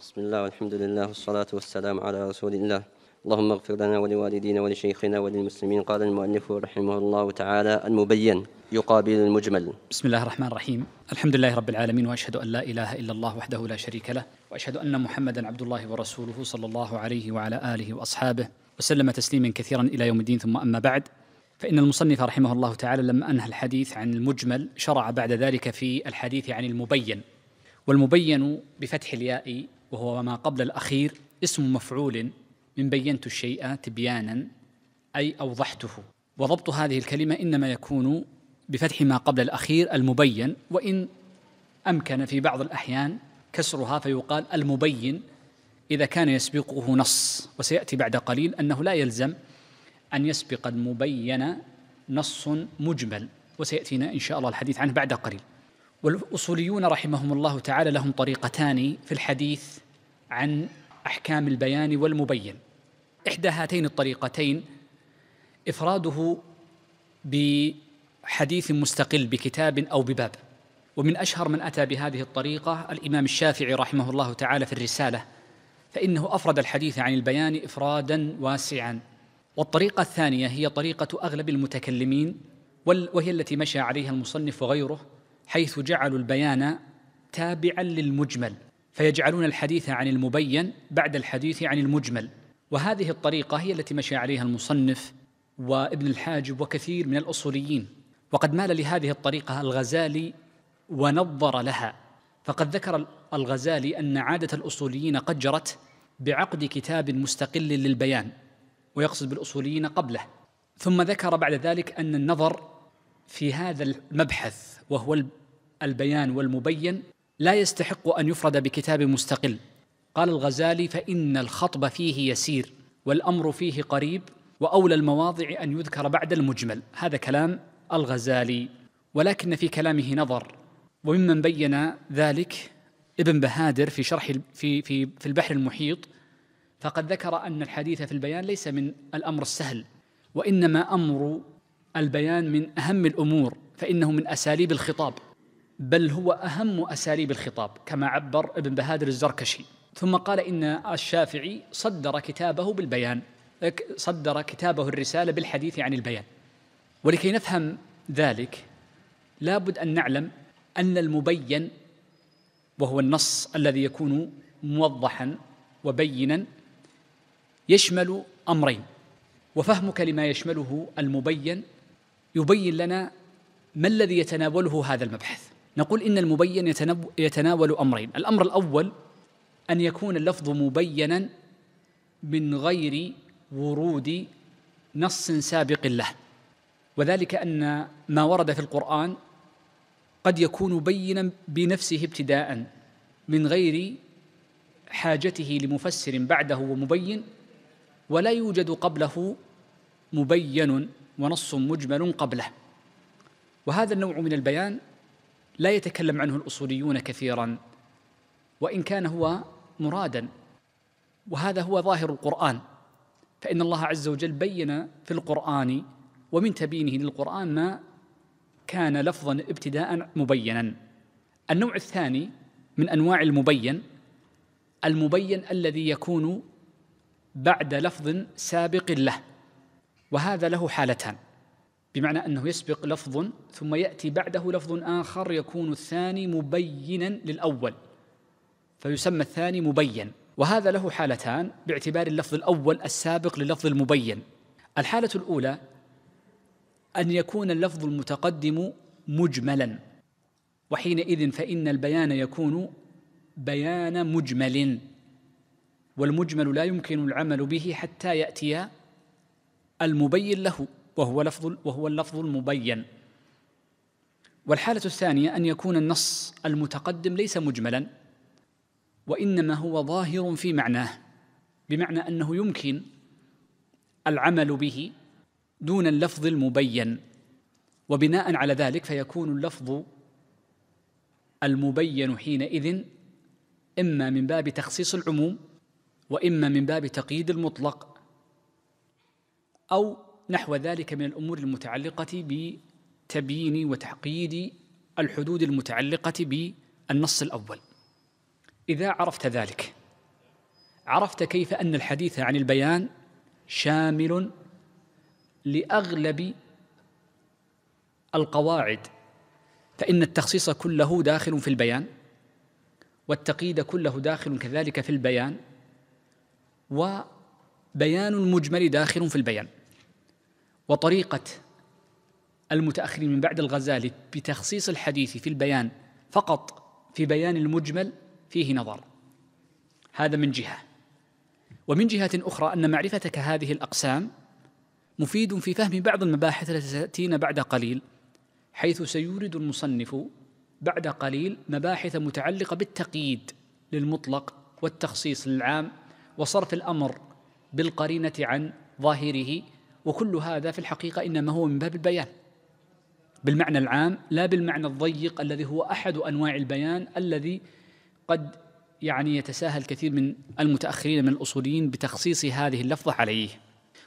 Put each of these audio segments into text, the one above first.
بسم الله والحمد لله والصلاة والسلام على رسول الله اللهم اغفر لنا ولوالدينا ولشيخنا وللمسلمين قال المؤلف رحمه الله تعالى المبين يقابل المجمل بسم الله الرحمن الرحيم الحمد لله رب العالمين واشهد ان لا اله الا الله وحده لا شريك له واشهد ان محمدا عبد الله ورسوله صلى الله عليه وعلى اله واصحابه وسلم تسليما كثيرا الى يوم الدين ثم اما بعد فان المصنف رحمه الله تعالى لما انهى الحديث عن المجمل شرع بعد ذلك في الحديث عن المبين والمبين بفتح الياء وهو ما قبل الأخير اسم مفعول من بينت الشيء تبيانا أي أوضحته وضبط هذه الكلمة إنما يكون بفتح ما قبل الأخير المبين وإن أمكن في بعض الأحيان كسرها فيقال المبين إذا كان يسبقه نص وسيأتي بعد قليل أنه لا يلزم أن يسبق المبين نص مجمل وسيأتينا إن شاء الله الحديث عنه بعد قليل والأصوليون رحمهم الله تعالى لهم طريقتان في الحديث عن احكام البيان والمبين احدى هاتين الطريقتين افراده بحديث مستقل بكتاب او بباب ومن اشهر من اتى بهذه الطريقه الامام الشافعي رحمه الله تعالى في الرساله فانه افرد الحديث عن البيان افرادا واسعا والطريقه الثانيه هي طريقه اغلب المتكلمين وهي التي مشى عليها المصنف وغيره حيث جعلوا البيان تابعا للمجمل فيجعلون الحديث عن المبين بعد الحديث عن المجمل وهذه الطريقه هي التي مشى عليها المصنف وابن الحاجب وكثير من الاصوليين وقد مال لهذه الطريقه الغزالي ونظر لها فقد ذكر الغزالي ان عاده الاصوليين قد جرت بعقد كتاب مستقل للبيان ويقصد بالاصوليين قبله ثم ذكر بعد ذلك ان النظر في هذا المبحث وهو البيان والمبين لا يستحق ان يفرد بكتاب مستقل قال الغزالي فان الخطب فيه يسير والامر فيه قريب واولى المواضع ان يذكر بعد المجمل هذا كلام الغزالي ولكن في كلامه نظر وممن بين ذلك ابن بهادر في شرح في في في البحر المحيط فقد ذكر ان الحديث في البيان ليس من الامر السهل وانما امر البيان من اهم الامور فانه من اساليب الخطاب بل هو أهم أساليب الخطاب كما عبر ابن بهادر الزركشي ثم قال إن الشافعي صدر كتابه بالبيان صدر كتابه الرسالة بالحديث عن البيان ولكي نفهم ذلك لابد أن نعلم أن المبين وهو النص الذي يكون موضحا وبينا يشمل أمرين وفهمك لما يشمله المبين يبين لنا ما الذي يتناوله هذا المبحث نقول إن المبين يتناول أمرين الأمر الأول أن يكون اللفظ مبينا من غير ورود نص سابق له وذلك أن ما ورد في القرآن قد يكون بينا بنفسه ابتداء من غير حاجته لمفسر بعده ومبين ولا يوجد قبله مبين ونص مجمل قبله وهذا النوع من البيان لا يتكلم عنه الاصوليون كثيرا وان كان هو مرادا وهذا هو ظاهر القران فان الله عز وجل بين في القران ومن تبينه للقران ما كان لفظا ابتداء مبينا النوع الثاني من انواع المبين المبين الذي يكون بعد لفظ سابق له وهذا له حالتان بمعنى انه يسبق لفظ ثم ياتي بعده لفظ اخر يكون الثاني مبينا للاول فيسمى الثاني مبين وهذا له حالتان باعتبار اللفظ الاول السابق للفظ المبين الحاله الاولى ان يكون اللفظ المتقدم مجملا وحينئذ فان البيان يكون بيان مجمل والمجمل لا يمكن العمل به حتى ياتي المبين له وهو لفظ وهو اللفظ المبين والحالة الثانية أن يكون النص المتقدم ليس مجملا وإنما هو ظاهر في معناه بمعنى أنه يمكن العمل به دون اللفظ المبين وبناء على ذلك فيكون اللفظ المبين حينئذ إما من باب تخصيص العموم وإما من باب تقييد المطلق أو نحو ذلك من الامور المتعلقه بتبيين وتحقيد الحدود المتعلقه بالنص الاول اذا عرفت ذلك عرفت كيف ان الحديث عن البيان شامل لاغلب القواعد فان التخصيص كله داخل في البيان والتقييد كله داخل كذلك في البيان وبيان المجمل داخل في البيان وطريقه المتاخرين من بعد الغزالي بتخصيص الحديث في البيان فقط في بيان المجمل فيه نظر هذا من جهه ومن جهه اخرى ان معرفتك هذه الاقسام مفيد في فهم بعض المباحث التي ستاتينا بعد قليل حيث سيورد المصنف بعد قليل مباحث متعلقه بالتقييد للمطلق والتخصيص للعام وصرف الامر بالقرينه عن ظاهره وكل هذا في الحقيقة إنما هو من باب البيان بالمعنى العام لا بالمعنى الضيق الذي هو أحد أنواع البيان الذي قد يعني يتساهل كثير من المتأخرين من الأصوليين بتخصيص هذه اللفظة عليه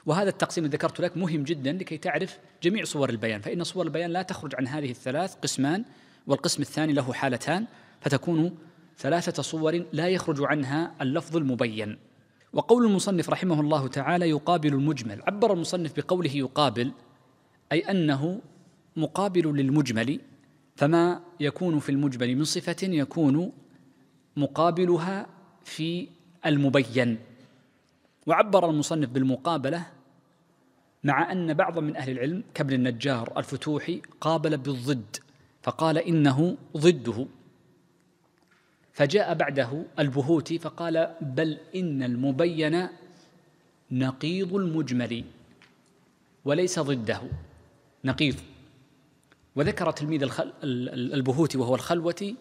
وهذا التقسيم الذي ذكرت لك مهم جدا لكي تعرف جميع صور البيان فإن صور البيان لا تخرج عن هذه الثلاث قسمان والقسم الثاني له حالتان فتكون ثلاثة صور لا يخرج عنها اللفظ المبين وقول المصنف رحمه الله تعالى يقابل المجمل عبر المصنف بقوله يقابل اي انه مقابل للمجمل فما يكون في المجمل من صفه يكون مقابلها في المبين وعبر المصنف بالمقابله مع ان بعضا من اهل العلم كابن النجار الفتوحي قابل بالضد فقال انه ضده فجاء بعده البهوتي فقال بل إن المبين نقيض المجمل وليس ضده نقيض وذكر تلميذ البهوتي وهو الخلوتي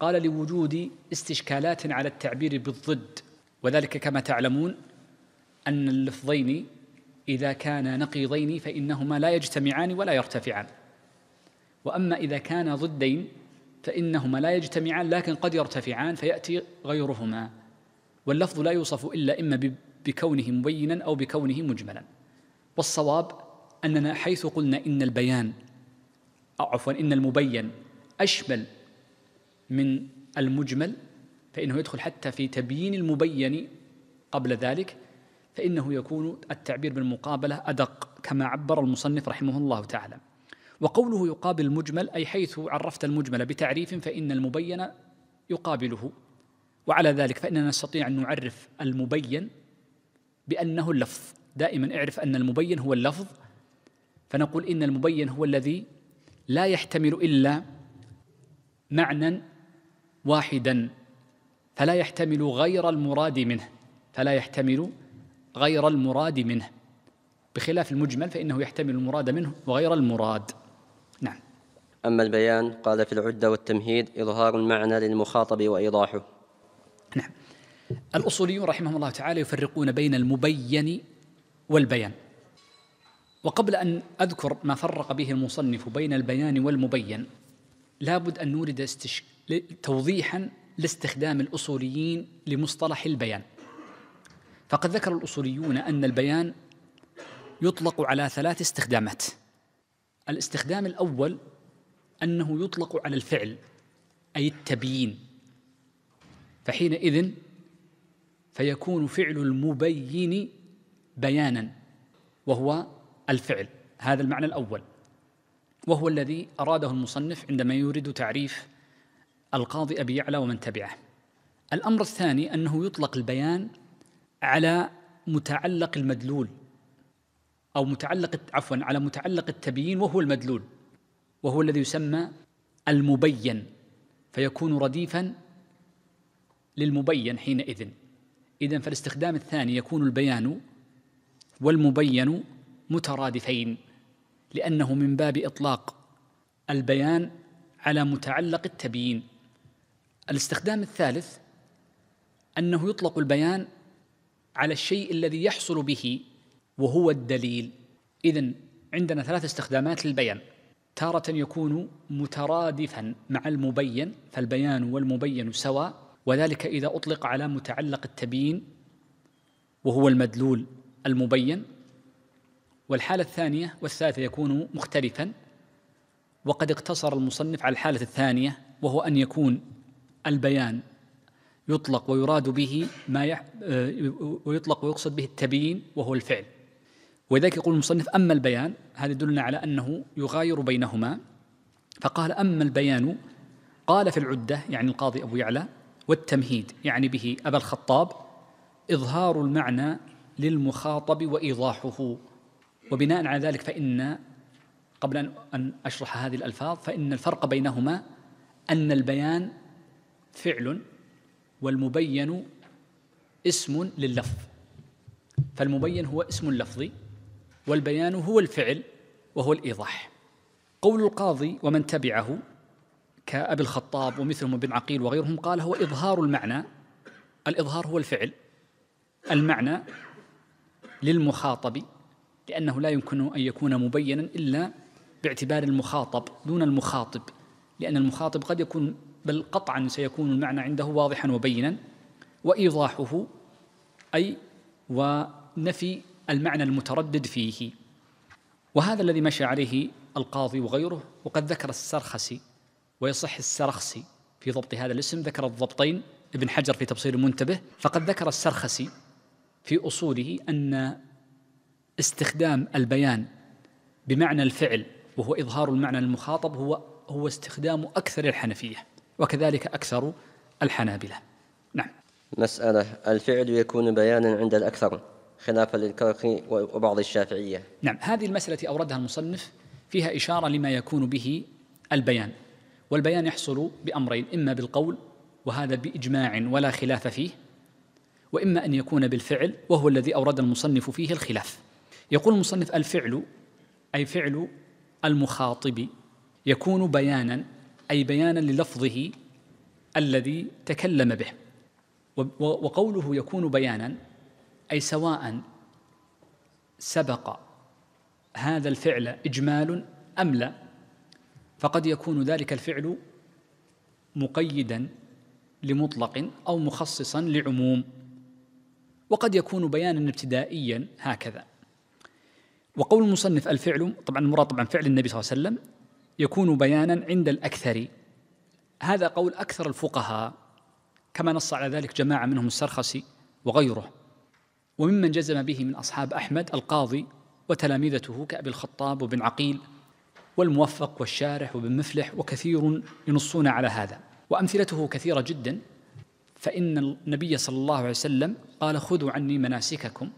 قال لوجود استشكالات على التعبير بالضد وذلك كما تعلمون أن اللفظين إذا كانا نقيضين فإنهما لا يجتمعان ولا يرتفعان وأما إذا كانا ضدين فإنهما لا يجتمعان لكن قد يرتفعان فيأتي غيرهما واللفظ لا يوصف إلا إما بكونه مبينا أو بكونه مجملا والصواب أننا حيث قلنا إن البيان أو عفوا إن المبين أشمل من المجمل فإنه يدخل حتى في تبيين المبين قبل ذلك فإنه يكون التعبير بالمقابلة أدق كما عبر المصنف رحمه الله تعالى وقوله يقابل المجمل أي حيث عرفت المجمل بتعريف فإن المبين يقابله وعلى ذلك فإننا نستطيع أن نعرف المبين بأنه اللفظ دائما اعرف أن المبين هو اللفظ فنقول إن المبين هو الذي لا يحتمل إلا معنى واحدا فلا يحتمل غير المراد منه فلا يحتمل غير المراد منه بخلاف المجمل فإنه يحتمل المراد منه وغير المراد أما البيان قال في العدة والتمهيد إظهار المعنى للمخاطب وإيضاحه نعم الأصوليون رحمهم الله تعالى يفرقون بين المبين والبيان وقبل أن أذكر ما فرق به المصنف بين البيان والمبين لابد أن نورد استش... توضيحا لاستخدام الأصوليين لمصطلح البيان فقد ذكر الأصوليون أن البيان يطلق على ثلاث استخدامات الاستخدام الأول أنه يطلق على الفعل أي التبيين فحينئذ فيكون فعل المبين بيانا وهو الفعل هذا المعنى الأول وهو الذي أراده المصنف عندما يريد تعريف القاضي أبي يعلى ومن تبعه الأمر الثاني أنه يطلق البيان على متعلق المدلول أو متعلق عفوا على متعلق التبيين وهو المدلول وهو الذي يسمى المبين فيكون رديفا للمبين حينئذ إذا فالاستخدام الثاني يكون البيان والمبين مترادفين لأنه من باب إطلاق البيان على متعلق التبيين الاستخدام الثالث أنه يطلق البيان على الشيء الذي يحصل به وهو الدليل إذن عندنا ثلاث استخدامات للبيان تارة يكون مترادفا مع المبين فالبيان والمبين سواء وذلك إذا أطلق على متعلق التبيين وهو المدلول المبين والحالة الثانية والثالثة يكون مختلفا وقد اقتصر المصنف على الحالة الثانية وهو أن يكون البيان يطلق ويراد به ما يح... آه، ويطلق ويقصد به التبيين وهو الفعل ولذلك يقول المصنف أما البيان هذا يدلنا على أنه يغاير بينهما فقال أما البيان قال في العدة يعني القاضي أبو يعلى والتمهيد يعني به أبا الخطاب إظهار المعنى للمخاطب وإيضاحه وبناء على ذلك فإن قبل أن أشرح هذه الألفاظ فإن الفرق بينهما أن البيان فعل والمبين اسم لللفظ فالمبين هو اسم لفظي والبيان هو الفعل وهو الإيضاح قول القاضي ومن تبعه كأبي الخطاب ومثلهم بن عقيل وغيرهم قال هو إظهار المعنى الإظهار هو الفعل المعنى للمخاطب لأنه لا يمكن أن يكون مبينا إلا باعتبار المخاطب دون المخاطب لأن المخاطب قد يكون بل قطعا سيكون المعنى عنده واضحا وبينا وإيضاحه أي ونفي المعنى المتردد فيه وهذا الذي مشى عليه القاضي وغيره وقد ذكر السرخسي ويصح السرخسي في ضبط هذا الاسم ذكر الضبطين ابن حجر في تبصير المنتبه فقد ذكر السرخسي في اصوله ان استخدام البيان بمعنى الفعل وهو اظهار المعنى المخاطب هو هو استخدام اكثر الحنفيه وكذلك اكثر الحنابله نعم مساله الفعل يكون بيانا عند الاكثر خلافا للكرخي وبعض الشافعية نعم هذه المسألة التي أوردها المصنف فيها إشارة لما يكون به البيان والبيان يحصل بأمرين إما بالقول وهذا بإجماع ولا خلاف فيه وإما أن يكون بالفعل وهو الذي أورد المصنف فيه الخلاف يقول المصنف الفعل أي فعل المخاطب يكون بيانا أي بيانا للفظه الذي تكلم به وقوله يكون بيانا أي سواء سبق هذا الفعل إجمال أم لا فقد يكون ذلك الفعل مقيدا لمطلق أو مخصصا لعموم وقد يكون بيانا ابتدائيا هكذا وقول المصنف الفعل طبعا المراد طبعا فعل النبي صلى الله عليه وسلم يكون بيانا عند الأكثر هذا قول أكثر الفقهاء كما نص على ذلك جماعة منهم السرخسي وغيره وممن جزم به من أصحاب أحمد القاضي وتلاميذته كأبي الخطاب وابن عقيل والموفق والشارح وابن مفلح وكثير ينصون على هذا وأمثلته كثيرة جدا فإن النبي صلى الله عليه وسلم قال خذوا عني مناسككم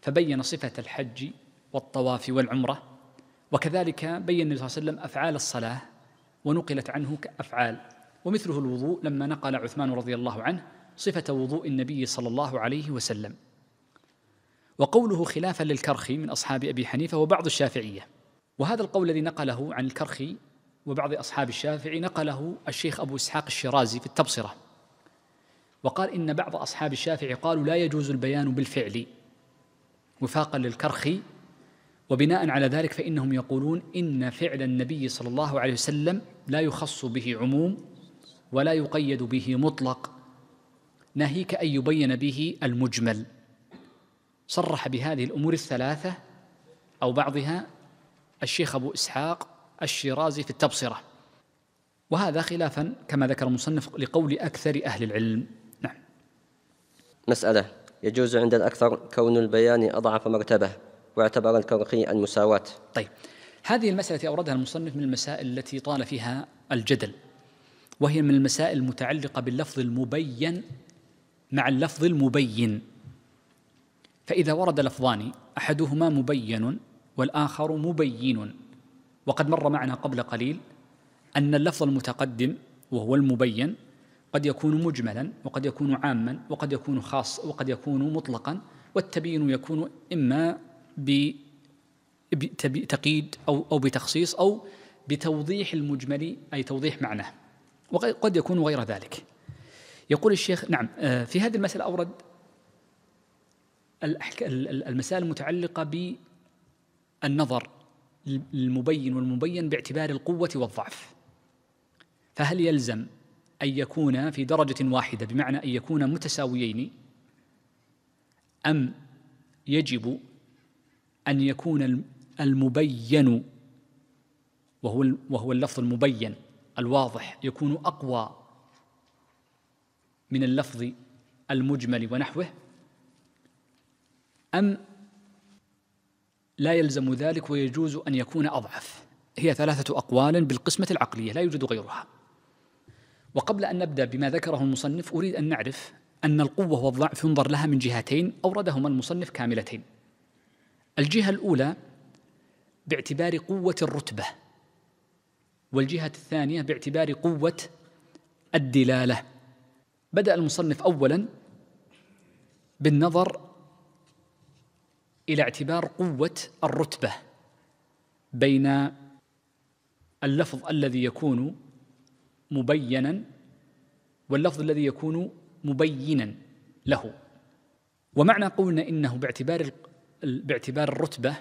فبين صفة الحج والطواف والعمرة وكذلك بين النبي صلى الله عليه وسلم أفعال الصلاة ونقلت عنه كأفعال ومثله الوضوء لما نقل عثمان رضي الله عنه صفة وضوء النبي صلى الله عليه وسلم وقوله خلافا للكرخي من أصحاب أبي حنيفة وبعض الشافعية وهذا القول الذي نقله عن الكرخي وبعض أصحاب الشافعي نقله الشيخ أبو إسحاق الشيرازي في التبصرة وقال إن بعض أصحاب الشافعي قالوا لا يجوز البيان بالفعل وفاقا للكرخي وبناء على ذلك فإنهم يقولون إن فعل النبي صلى الله عليه وسلم لا يخص به عموم ولا يقيد به مطلق ناهيك أن يبين به المجمل صرح بهذه الأمور الثلاثة أو بعضها الشيخ أبو إسحاق الشيرازي في التبصرة وهذا خلافا كما ذكر المصنف لقول أكثر أهل العلم نعم مسألة يجوز عند الأكثر كون البيان أضعف مرتبة واعتبر الكرخي المساواة طيب هذه المسألة التي أوردها المصنف من المسائل التي طال فيها الجدل وهي من المسائل المتعلقة باللفظ المبين مع اللفظ المبين فإذا ورد لفظان أحدهما مبين والآخر مبين وقد مر معنا قبل قليل أن اللفظ المتقدم وهو المبين قد يكون مجملا وقد يكون عاما وقد يكون خاص وقد يكون مطلقا والتبيين يكون إما بتقييد أو أو بتخصيص أو بتوضيح المجمل أي توضيح معناه وقد يكون غير ذلك يقول الشيخ نعم آه، في هذه المسألة أورد المسائل المتعلقة بالنظر المبين والمبين باعتبار القوة والضعف فهل يلزم أن يكون في درجة واحدة بمعنى أن يكون متساويين أم يجب أن يكون المبين وهو وهو اللفظ المبين الواضح يكون أقوى من اللفظ المجمل ونحوه أم لا يلزم ذلك ويجوز أن يكون أضعف هي ثلاثة أقوال بالقسمة العقلية لا يوجد غيرها وقبل أن نبدأ بما ذكره المصنف أريد أن نعرف أن القوة والضعف ينظر لها من جهتين أوردهما المصنف كاملتين الجهة الأولى باعتبار قوة الرتبة والجهة الثانية باعتبار قوة الدلالة بدأ المصنف أولا بالنظر الى اعتبار قوه الرتبه بين اللفظ الذي يكون مبينا واللفظ الذي يكون مبينا له ومعنى قولنا انه باعتبار باعتبار الرتبه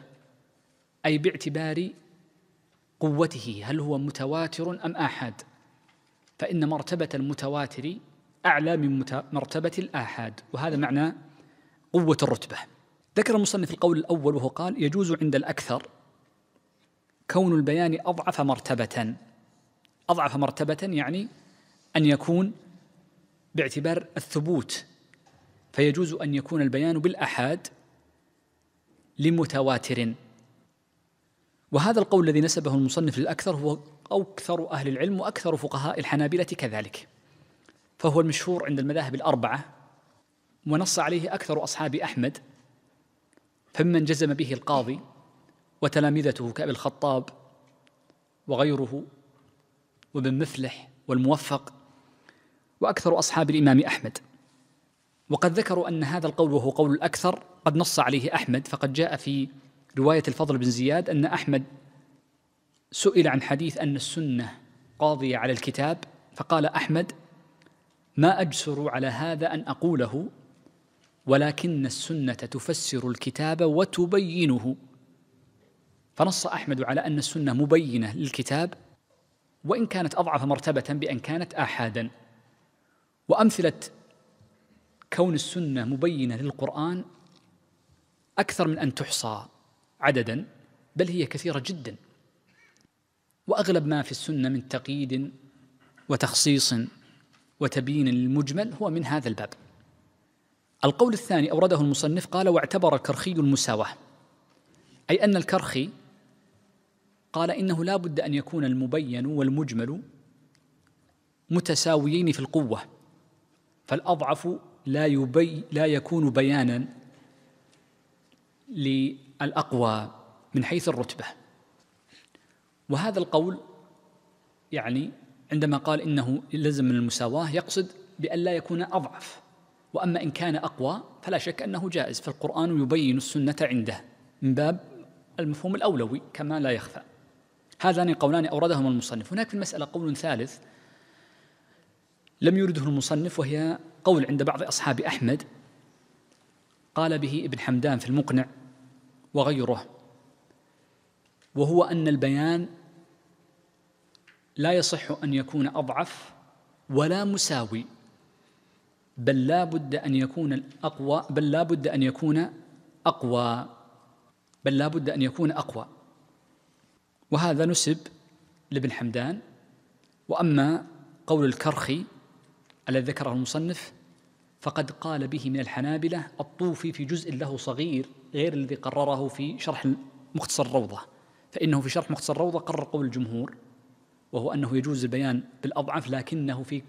اي باعتبار قوته هل هو متواتر ام احاد فان مرتبه المتواتر اعلى من مرتبه الاحاد وهذا معنى قوه الرتبه ذكر المصنف القول الأول وهو قال يجوز عند الأكثر كون البيان أضعف مرتبة أضعف مرتبة يعني أن يكون باعتبار الثبوت فيجوز أن يكون البيان بالأحاد لمتواتر وهذا القول الذي نسبه المصنف للأكثر هو أكثر أهل العلم وأكثر فقهاء الحنابلة كذلك فهو المشهور عند المذاهب الأربعة ونص عليه أكثر أصحاب أحمد فممن جزم به القاضي وتلامذته كأبي الخطاب وغيره وابن مفلح والموفق وأكثر أصحاب الإمام أحمد وقد ذكروا أن هذا القول وهو قول الأكثر قد نص عليه أحمد فقد جاء في رواية الفضل بن زياد أن أحمد سئل عن حديث أن السنة قاضية على الكتاب فقال أحمد ما أجسر على هذا أن أقوله ولكن السنة تفسر الكتاب وتبينه فنص أحمد على أن السنة مبينة للكتاب وإن كانت أضعف مرتبة بأن كانت آحادا وأمثلة كون السنة مبينة للقرآن أكثر من أن تحصى عددا بل هي كثيرة جدا وأغلب ما في السنة من تقييد وتخصيص وتبيين للمجمل هو من هذا الباب القول الثاني أورده المصنف قال واعتبر الكرخي المساواة أي أن الكرخي قال إنه لا بد أن يكون المبين والمجمل متساويين في القوة فالأضعف لا, يبي لا يكون بيانا للأقوى من حيث الرتبة وهذا القول يعني عندما قال إنه لزم من المساواة يقصد بأن لا يكون أضعف وأما إن كان أقوى فلا شك أنه جائز فالقرآن يبين السنة عنده من باب المفهوم الأولوي كما لا يخفى هذان القولان أوردهما المصنف هناك في المسألة قول ثالث لم يرده المصنف وهي قول عند بعض أصحاب أحمد قال به ابن حمدان في المقنع وغيره وهو أن البيان لا يصح أن يكون أضعف ولا مساوي بل لا بد أن يكون الأقوى بل لا بد أن يكون أقوى بل لا بد أن يكون أقوى وهذا نسب لابن حمدان وأما قول الكرخي الذي ذكره المصنف فقد قال به من الحنابلة الطوفي في جزء له صغير غير الذي قرره في شرح مختصر الروضة فإنه في شرح مختصر الروضة قرر قول الجمهور وهو أنه يجوز البيان بالأضعف لكنه في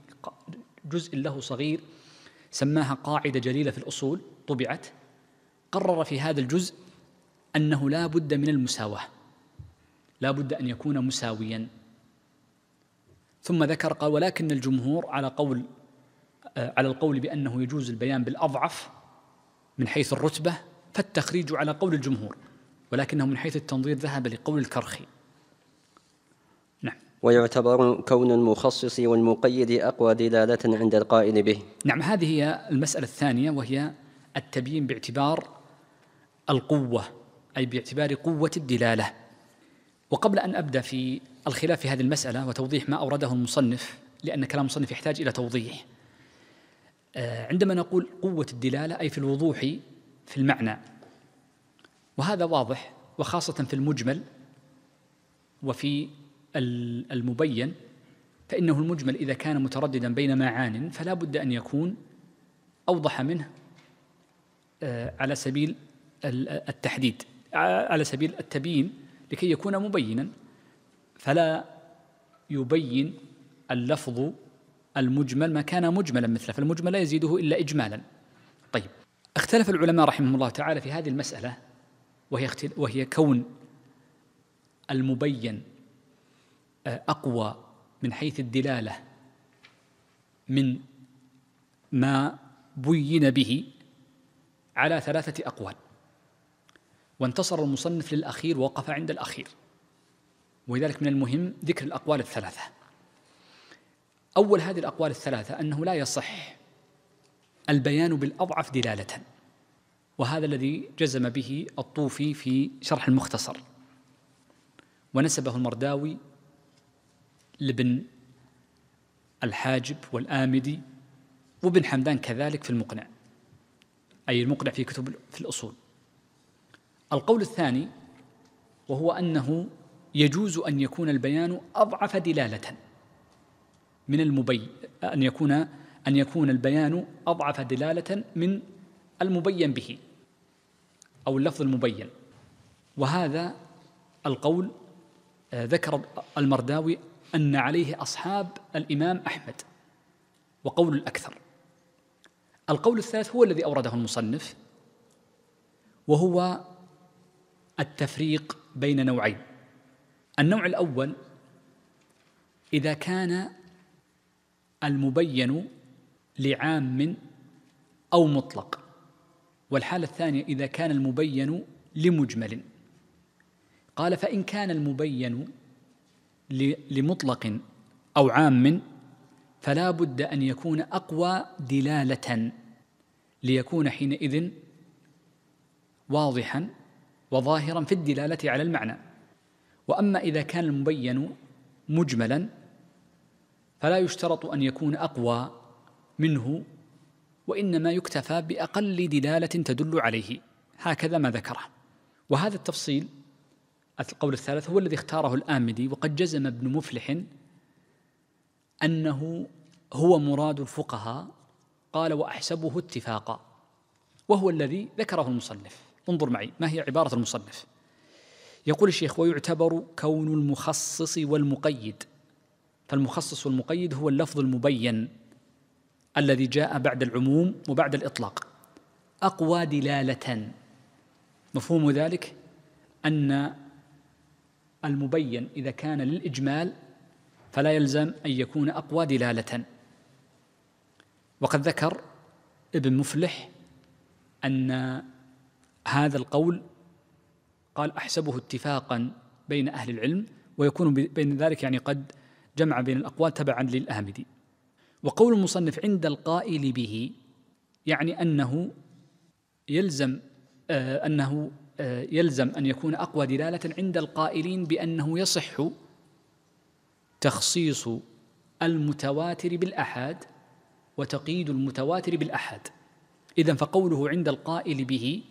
جزء له صغير سماها قاعدة جليلة في الأصول طبعت قرر في هذا الجزء أنه لا بد من المساواة لا بد أن يكون مساويا ثم ذكر قال ولكن الجمهور على قول آه، على القول بأنه يجوز البيان بالأضعف من حيث الرتبة فالتخريج على قول الجمهور ولكنه من حيث التنظير ذهب لقول الكرخي ويعتبر كون المخصص والمقيد أقوى دلالة عند القائل به نعم هذه هي المسألة الثانية وهي التبيين باعتبار القوة أي باعتبار قوة الدلالة وقبل أن أبدأ في الخلاف في هذه المسألة وتوضيح ما أورده المصنف لأن كلام المصنف يحتاج إلى توضيح آه، عندما نقول قوة الدلالة أي في الوضوح في المعنى وهذا واضح وخاصة في المجمل وفي المبين فإنه المجمل إذا كان مترددا بين معان فلا بد أن يكون أوضح منه آه، على سبيل التحديد على سبيل التبيين لكي يكون مبينا فلا يبين اللفظ المجمل ما كان مجملا مثله فالمجمل لا يزيده إلا إجمالا طيب اختلف العلماء رحمهم الله تعالى في هذه المسألة وهي, وهي كون المبين اقوى من حيث الدلاله من ما بين به على ثلاثه اقوال وانتصر المصنف للاخير ووقف عند الاخير ولذلك من المهم ذكر الاقوال الثلاثه اول هذه الاقوال الثلاثه انه لا يصح البيان بالاضعف دلاله وهذا الذي جزم به الطوفي في شرح المختصر ونسبه المرداوي لابن الحاجب والآمدي وابن حمدان كذلك في المقنع أي المقنع في كتب في الأصول القول الثاني وهو أنه يجوز أن يكون البيان أضعف دلالة من المبين أن يكون أن يكون البيان أضعف دلالة من المبين به أو اللفظ المبين وهذا القول آه، ذكر المرداوي أن عليه أصحاب الإمام أحمد وقول الأكثر القول الثالث هو الذي أورده المصنف وهو التفريق بين نوعين النوع الأول إذا كان المبين لعام أو مطلق والحالة الثانية إذا كان المبين لمجمل قال فإن كان المبين لمطلق أو عام فلا بد أن يكون أقوى دلالة ليكون حينئذ واضحا وظاهرا في الدلالة على المعنى وأما إذا كان المبين مجملا فلا يشترط أن يكون أقوى منه وإنما يكتفى بأقل دلالة تدل عليه هكذا ما ذكره وهذا التفصيل القول الثالث هو الذي اختاره الآمدي وقد جزم ابن مفلح أنه هو مراد الفقهاء قال وأحسبه اتفاقا وهو الذي ذكره المصنف انظر معي ما هي عبارة المصنف يقول الشيخ ويعتبر كون المخصص والمقيد فالمخصص والمقيد هو اللفظ المبين الذي جاء بعد العموم وبعد الإطلاق أقوى دلالة مفهوم ذلك أن المبين إذا كان للإجمال فلا يلزم أن يكون أقوى دلالة وقد ذكر ابن مفلح أن هذا القول قال أحسبه اتفاقا بين أهل العلم ويكون بين ذلك يعني قد جمع بين الأقوال تبعا للأهمدي وقول المصنف عند القائل به يعني أنه يلزم آه، أنه آه، يلزم أن يكون أقوى دلالة عند القائلين بأنه يصح تخصيص المتواتر بالأحاد وتقييد المتواتر بالأحاد إذا فقوله عند القائل به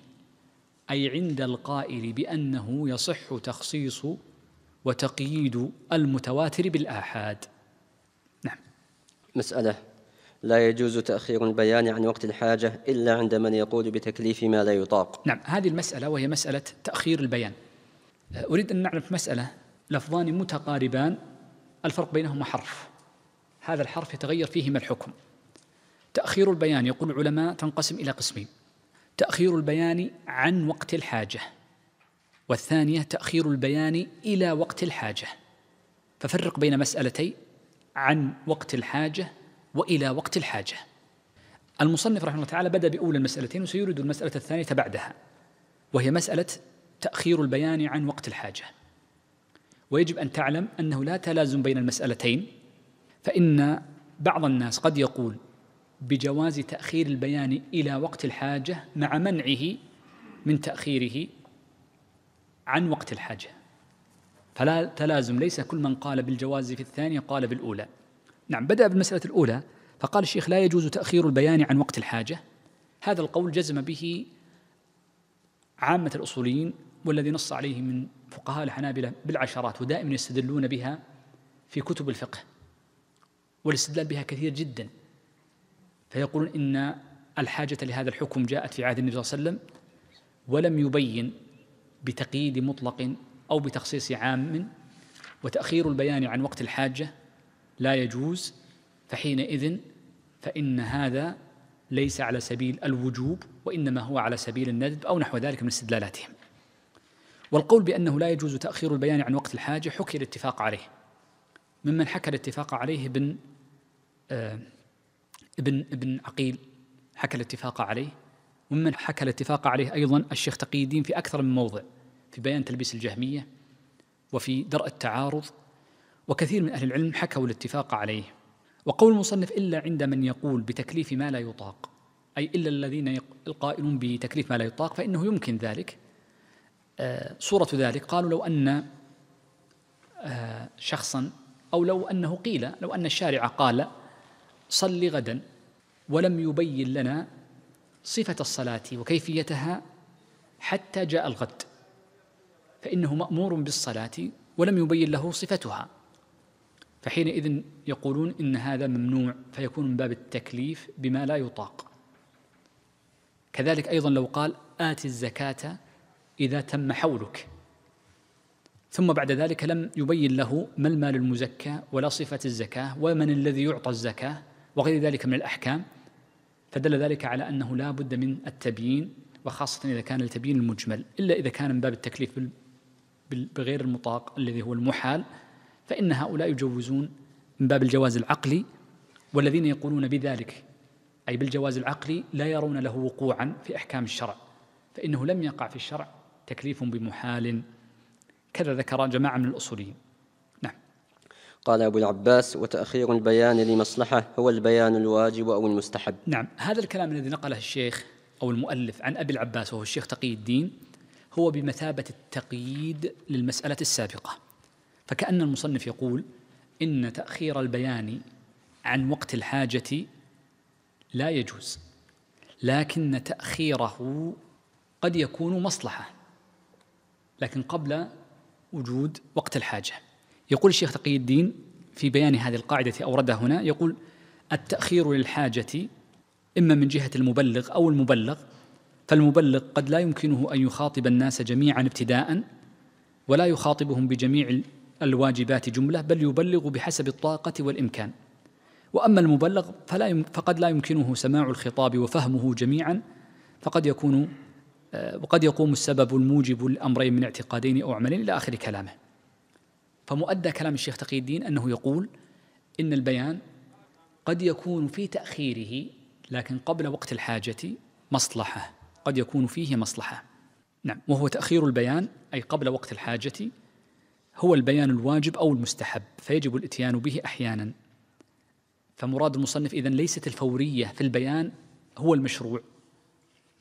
أي عند القائل بأنه يصح تخصيص وتقييد المتواتر بالآحاد نعم مسألة لا يجوز تأخير البيان عن وقت الحاجة إلا عند من يقول بتكليف ما لا يطاق نعم هذه المسألة وهي مسألة تأخير البيان أه، أريد أن نعرف مسألة لفظان متقاربان الفرق بينهما حرف هذا الحرف يتغير فيهما الحكم تأخير البيان يقول العلماء تنقسم إلى قسمين تأخير البيان عن وقت الحاجة والثانية تأخير البيان إلى وقت الحاجة ففرق بين مسألتي عن وقت الحاجة والى وقت الحاجه. المصنف رحمه الله تعالى بدا باولى المسالتين وسيورد المساله الثانيه بعدها وهي مساله تاخير البيان عن وقت الحاجه. ويجب ان تعلم انه لا تلازم بين المسالتين فان بعض الناس قد يقول بجواز تاخير البيان الى وقت الحاجه مع منعه من تاخيره عن وقت الحاجه. فلا تلازم ليس كل من قال بالجواز في الثانية قال بالأولى نعم بدأ بالمسألة الأولى فقال الشيخ لا يجوز تأخير البيان عن وقت الحاجة هذا القول جزم به عامة الأصوليين والذي نص عليه من فقهاء الحنابلة بالعشرات ودائما يستدلون بها في كتب الفقه والاستدلال بها كثير جدا فيقولون إن الحاجة لهذا الحكم جاءت في عهد النبي صلى الله عليه وسلم ولم يبين بتقييد مطلق أو بتخصيص عام وتأخير البيان عن وقت الحاجة لا يجوز فحينئذ فإن هذا ليس على سبيل الوجوب وإنما هو على سبيل الندب أو نحو ذلك من استدلالاتهم والقول بأنه لا يجوز تأخير البيان عن وقت الحاجة حكي الاتفاق عليه ممن حكى الاتفاق عليه ابن آه ابن ابن عقيل حكى الاتفاق عليه وممن حكى الاتفاق عليه أيضا الشيخ تقي الدين في أكثر من موضع في بيان تلبيس الجهمية وفي درء التعارض وكثير من أهل العلم حكوا الاتفاق عليه وقول المصنف إلا عند من يقول بتكليف ما لا يطاق أي إلا الذين القائلون بتكليف ما لا يطاق فإنه يمكن ذلك آه، صورة ذلك قالوا لو أن آه، شخصا أو لو أنه قيل لو أن الشارع قال صل غدا ولم يبين لنا صفة الصلاة وكيفيتها حتى جاء الغد فإنه مأمور بالصلاة ولم يبين له صفتها فحينئذ يقولون إن هذا ممنوع فيكون من باب التكليف بما لا يطاق كذلك أيضا لو قال آت الزكاة إذا تم حولك ثم بعد ذلك لم يبين له ما المال المزكى ولا صفة الزكاة ومن الذي يعطى الزكاة وغير ذلك من الأحكام فدل ذلك على أنه لا بد من التبيين وخاصة إذا كان التبيين المجمل إلا إذا كان من باب التكليف بغير المطاق الذي هو المحال فإن هؤلاء يجوزون من باب الجواز العقلي والذين يقولون بذلك أي بالجواز العقلي لا يرون له وقوعا في أحكام الشرع فإنه لم يقع في الشرع تكليف بمحال كذا ذكر جماعة من الأصوليين نعم قال أبو العباس وتأخير البيان لمصلحة هو البيان الواجب أو المستحب نعم هذا الكلام الذي نقله الشيخ أو المؤلف عن أبي العباس وهو الشيخ تقي الدين هو بمثابة التقييد للمسألة السابقة فكأن المصنف يقول إن تأخير البيان عن وقت الحاجة لا يجوز لكن تأخيره قد يكون مصلحة لكن قبل وجود وقت الحاجة يقول الشيخ تقي الدين في بيان هذه القاعدة أوردها هنا يقول التأخير للحاجة إما من جهة المبلغ أو المبلغ فالمبلغ قد لا يمكنه أن يخاطب الناس جميعا ابتداء ولا يخاطبهم بجميع الواجبات جملة بل يبلغ بحسب الطاقة والإمكان وأما المبلغ فلا يم فقد لا يمكنه سماع الخطاب وفهمه جميعا فقد يكون آه، وقد يقوم السبب الموجب الأمرين من اعتقادين أو عملين إلى آخر كلامه فمؤدى كلام الشيخ تقي الدين أنه يقول إن البيان قد يكون في تأخيره لكن قبل وقت الحاجة مصلحة قد يكون فيه مصلحة نعم وهو تأخير البيان أي قبل وقت الحاجة هو البيان الواجب أو المستحب فيجب الإتيان به أحيانا فمراد المصنف إذن ليست الفورية في البيان هو المشروع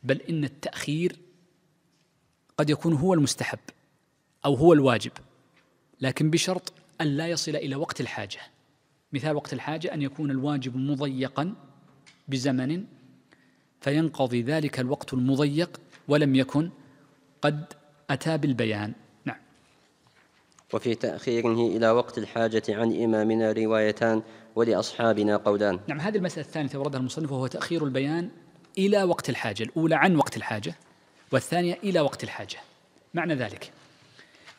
بل إن التأخير قد يكون هو المستحب أو هو الواجب لكن بشرط أن لا يصل إلى وقت الحاجة مثال وقت الحاجة أن يكون الواجب مضيقا بزمن فينقضي ذلك الوقت المضيق ولم يكن قد أتى بالبيان وفي تأخيره إلى وقت الحاجة عن إمامنا روايتان ولأصحابنا قولان نعم هذه المسألة الثانية وردها المصنف وهو تأخير البيان إلى وقت الحاجة الأولى عن وقت الحاجة والثانية إلى وقت الحاجة معنى ذلك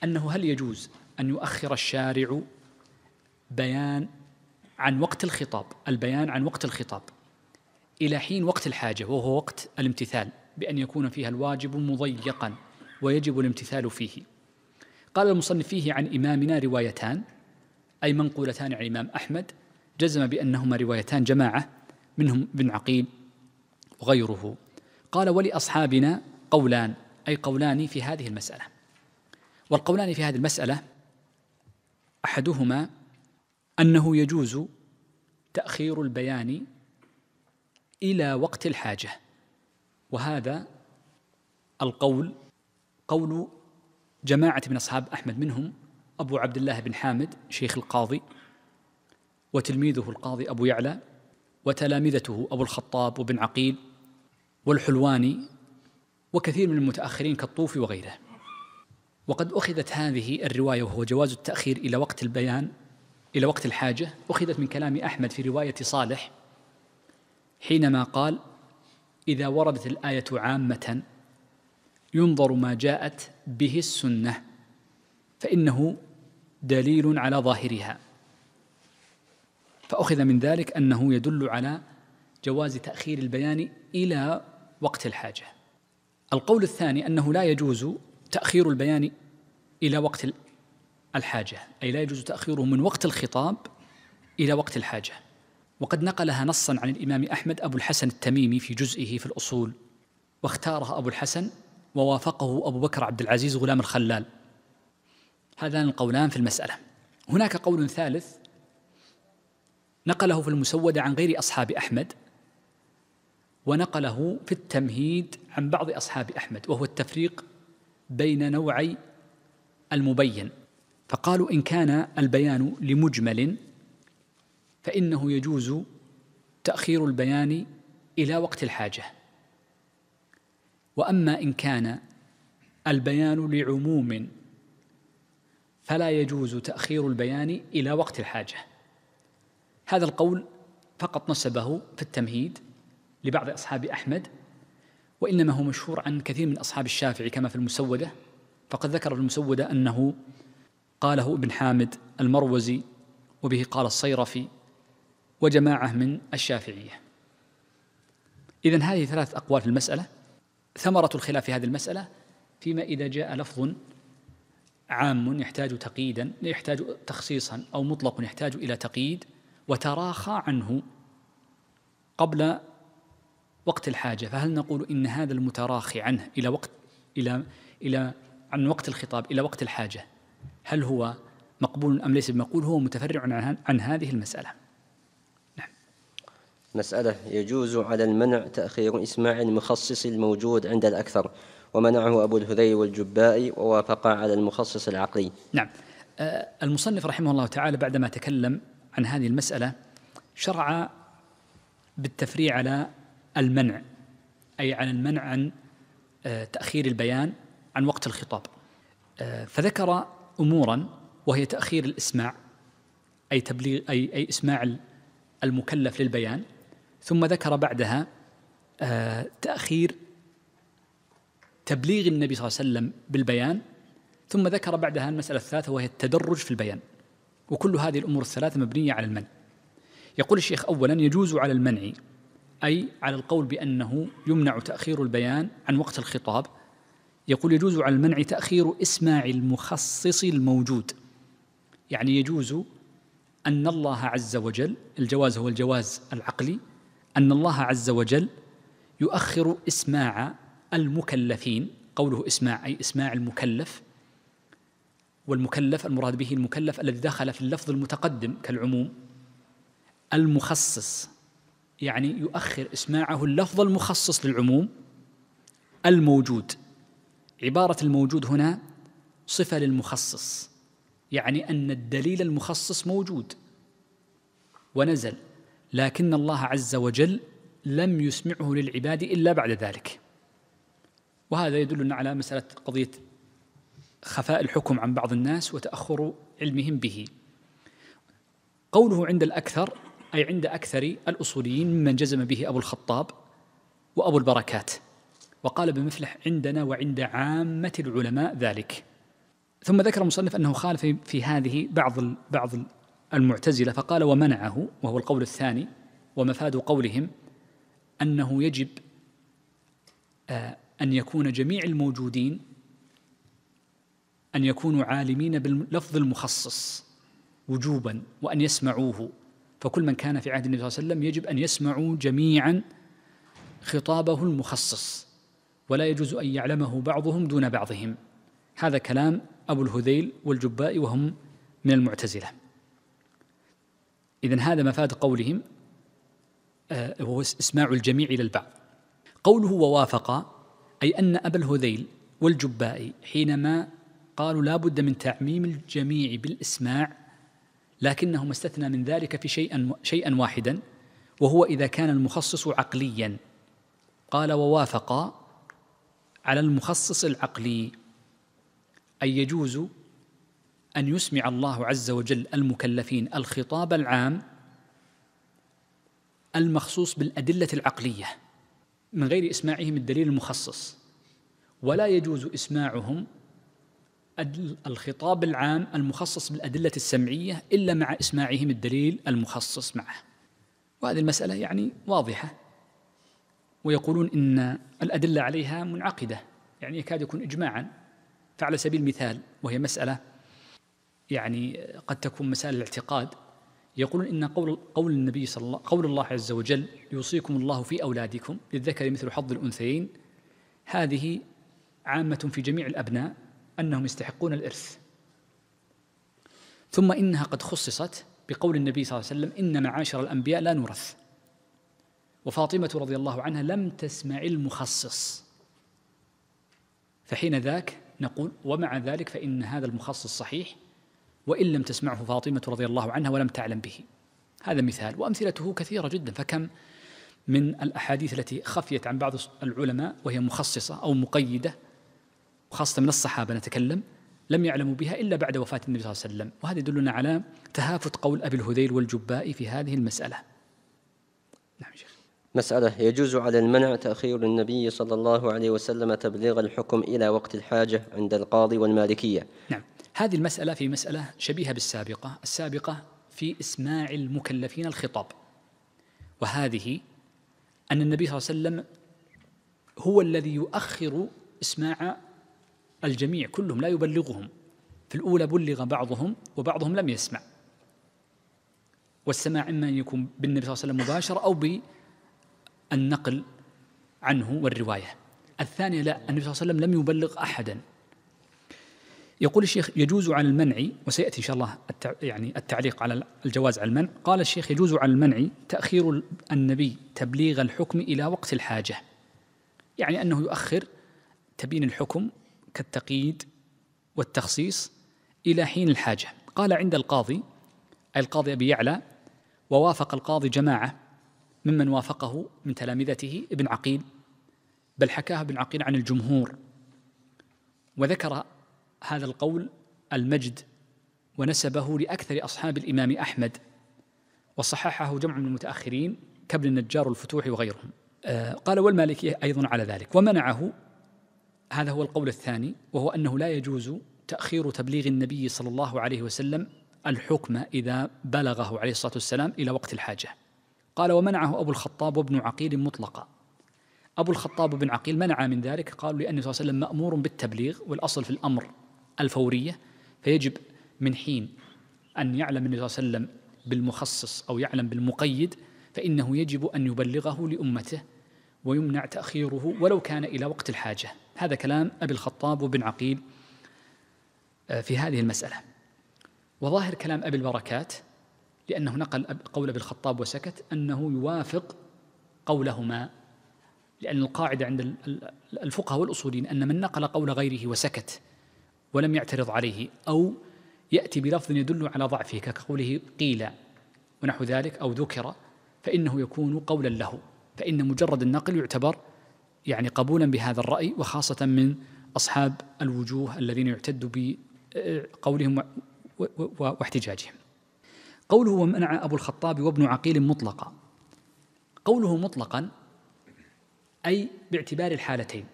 أنه هل يجوز أن يؤخر الشارع بيان عن وقت الخطاب البيان عن وقت الخطاب إلى حين وقت الحاجة وهو وقت الامتثال بأن يكون فيها الواجب مضيقا ويجب الامتثال فيه قال المصنف فيه عن إمامنا روايتان أي منقولتان عن الإمام أحمد جزم بأنهما روايتان جماعة منهم ابن عقيل وغيره قال ولأصحابنا قولان أي قولان في هذه المسألة والقولان في هذه المسألة أحدهما أنه يجوز تأخير البيان إلى وقت الحاجة وهذا القول قول جماعة من أصحاب أحمد منهم أبو عبد الله بن حامد شيخ القاضي وتلميذه القاضي أبو يعلى وتلامذته أبو الخطاب وبن عقيل والحلواني وكثير من المتأخرين كالطوفي وغيره وقد أخذت هذه الرواية وهو جواز التأخير إلى وقت البيان إلى وقت الحاجة أخذت من كلام أحمد في رواية صالح حينما قال إذا وردت الآية عامة ينظر ما جاءت به السنه فانه دليل على ظاهرها فاخذ من ذلك انه يدل على جواز تاخير البيان الى وقت الحاجه القول الثاني انه لا يجوز تاخير البيان الى وقت الحاجه اي لا يجوز تاخيره من وقت الخطاب الى وقت الحاجه وقد نقلها نصا عن الامام احمد ابو الحسن التميمي في جزئه في الاصول واختارها ابو الحسن ووافقه أبو بكر عبد العزيز غلام الخلال هذان القولان في المسألة هناك قول ثالث نقله في المسودة عن غير أصحاب أحمد ونقله في التمهيد عن بعض أصحاب أحمد وهو التفريق بين نوعي المبين فقالوا إن كان البيان لمجمل فإنه يجوز تأخير البيان إلى وقت الحاجة واما ان كان البيان لعموم فلا يجوز تاخير البيان الى وقت الحاجه هذا القول فقط نسبه في التمهيد لبعض اصحاب احمد وانما هو مشهور عن كثير من اصحاب الشافعي كما في المسوده فقد ذكر المسوده انه قاله ابن حامد المروزي وبه قال الصيرفي وجماعه من الشافعيه اذن هذه ثلاث اقوال في المساله ثمرة الخلاف في هذه المسألة فيما إذا جاء لفظ عام يحتاج تقييدا يحتاج تخصيصا أو مطلق يحتاج إلى تقييد وتراخى عنه قبل وقت الحاجة فهل نقول إن هذا المتراخي عنه إلى وقت إلى إلى عن وقت الخطاب إلى وقت الحاجة هل هو مقبول أم ليس بمقبول هو متفرع عن, عن هذه المسألة مسألة يجوز على المنع تأخير إسماع المخصص الموجود عند الأكثر ومنعه أبو الهذي والجبائي ووافق على المخصص العقلي نعم أه، المصنف رحمه الله تعالى بعدما تكلم عن هذه المسألة شرع بالتفريع على المنع أي عن المنع عن أه، تأخير البيان عن وقت الخطاب أه، فذكر أمورا وهي تأخير الإسماع أي تبليغ أي, أي إسماع المكلف للبيان ثم ذكر بعدها آه، تأخير تبليغ النبي صلى الله عليه وسلم بالبيان ثم ذكر بعدها المسألة الثالثة وهي التدرج في البيان وكل هذه الأمور الثلاثة مبنية على المنع يقول الشيخ أولا يجوز على المنع أي على القول بأنه يمنع تأخير البيان عن وقت الخطاب يقول يجوز على المنع تأخير إسماع المخصص الموجود يعني يجوز أن الله عز وجل الجواز هو الجواز العقلي أن الله عز وجل يؤخر إسماع المكلفين قوله إسماع أي إسماع المكلف والمكلف المراد به المكلف الذي دخل في اللفظ المتقدم كالعموم المخصص يعني يؤخر إسماعه اللفظ المخصص للعموم الموجود عبارة الموجود هنا صفة للمخصص يعني أن الدليل المخصص موجود ونزل لكن الله عز وجل لم يسمعه للعباد الا بعد ذلك وهذا يدلنا على مساله قضيه خفاء الحكم عن بعض الناس وتاخر علمهم به قوله عند الاكثر اي عند اكثر الاصوليين ممن جزم به ابو الخطاب وابو البركات وقال بمفلح عندنا وعند عامه العلماء ذلك ثم ذكر المصنف انه خالف في هذه بعض بعض المعتزلة فقال ومنعه وهو القول الثاني ومفاد قولهم أنه يجب آه، أن يكون جميع الموجودين أن يكونوا عالمين باللفظ المخصص وجوبا وأن يسمعوه فكل من كان في عهد النبي صلى الله عليه وسلم يجب أن يسمعوا جميعا خطابه المخصص ولا يجوز أن يعلمه بعضهم دون بعضهم هذا كلام أبو الهذيل والجبائي وهم من المعتزلة إذا هذا مفاد قولهم آه، هو إسماع الجميع إلى البعض قوله ووافق أي أن أبا الهذيل والجبائي حينما قالوا لا بد من تعميم الجميع بالإسماع لكنهم استثنى من ذلك في شيئا شيئا واحدا وهو إذا كان المخصص عقليا قال ووافق على المخصص العقلي أي يجوز أن يسمع الله عز وجل المكلفين الخطاب العام المخصوص بالأدلة العقلية من غير إسماعهم الدليل المخصص ولا يجوز إسماعهم الخطاب العام المخصص بالأدلة السمعية إلا مع إسماعهم الدليل المخصص معه وهذه المسألة يعني واضحة ويقولون إن الأدلة عليها منعقدة يعني يكاد يكون إجماعا فعلى سبيل المثال وهي مسألة يعني قد تكون مسائل الاعتقاد يقولون إن قول قول النبي صلى الله قول الله عز وجل يوصيكم الله في أولادكم للذكر مثل حظ الأنثيين هذه عامة في جميع الأبناء أنهم يستحقون الإرث ثم إنها قد خصصت بقول النبي صلى الله عليه وسلم إن معاشر الأنبياء لا نورث وفاطمة رضي الله عنها لم تسمع المخصص فحين ذاك نقول ومع ذلك فإن هذا المخصص صحيح وإن لم تسمعه فاطمة رضي الله عنها ولم تعلم به هذا مثال وأمثلته كثيرة جدا فكم من الأحاديث التي خفيت عن بعض العلماء وهي مخصصة أو مقيدة خاصة من الصحابة نتكلم لم يعلموا بها إلا بعد وفاة النبي صلى الله عليه وسلم وهذا يدلنا على تهافت قول أبي الهذيل والجبائي في هذه المسألة نعم شيخ مسألة يجوز على المنع تأخير النبي صلى الله عليه وسلم تبليغ الحكم إلى وقت الحاجة عند القاضي والمالكية نعم. هذه المسألة في مسألة شبيهة بالسابقة السابقة في إسماع المكلفين الخطاب وهذه أن النبي صلى الله عليه وسلم هو الذي يؤخر إسماع الجميع كلهم لا يبلغهم في الأولى بلغ بعضهم وبعضهم لم يسمع والسماع إما أن يكون بالنبي صلى الله عليه وسلم مباشرة أو بالنقل عنه والرواية الثانية لا النبي صلى الله عليه وسلم لم يبلغ أحدا يقول الشيخ يجوز عن المنع وسياتي ان شاء الله التع يعني التعليق على الجواز على المنع قال الشيخ يجوز عن المنع تاخير النبي تبليغ الحكم الى وقت الحاجه يعني انه يؤخر تبيين الحكم كالتقييد والتخصيص الى حين الحاجه قال عند القاضي اي القاضي ابي يعلى ووافق القاضي جماعه ممن وافقه من تلامذته ابن عقيل بل حكاه ابن عقيل عن الجمهور وذكر هذا القول المجد ونسبه لأكثر أصحاب الإمام أحمد وصححه جمع من المتأخرين كابن النجار الفتوح وغيرهم آه، قال والمالكية أيضا على ذلك ومنعه هذا هو القول الثاني وهو أنه لا يجوز تأخير تبليغ النبي صلى الله عليه وسلم الحكم إذا بلغه عليه الصلاة والسلام إلى وقت الحاجة قال ومنعه أبو الخطاب وابن عقيل مطلقا أبو الخطاب بن عقيل منع من ذلك قالوا لأن صلى الله عليه وسلم مأمور بالتبليغ والأصل في الأمر الفورية فيجب من حين أن يعلم النبي صلى الله عليه وسلم بالمخصص أو يعلم بالمقيد فإنه يجب أن يبلغه لأمته ويمنع تأخيره ولو كان إلى وقت الحاجة هذا كلام أبي الخطاب وابن عقيل آه، في هذه المسألة وظاهر كلام أبي البركات لأنه نقل قول أبي الخطاب وسكت أنه يوافق قولهما لأن القاعدة عند الفقهاء والأصوليين أن من نقل قول غيره وسكت ولم يعترض عليه أو يأتي بلفظ يدل على ضعفه كقوله قيل ونحو ذلك أو ذكر فإنه يكون قولا له فإن مجرد النقل يعتبر يعني قبولا بهذا الرأي وخاصة من أصحاب الوجوه الذين يعتد بقولهم واحتجاجهم قوله ومنع أبو الخطاب وابن عقيل مطلقا قوله مطلقا أي باعتبار الحالتين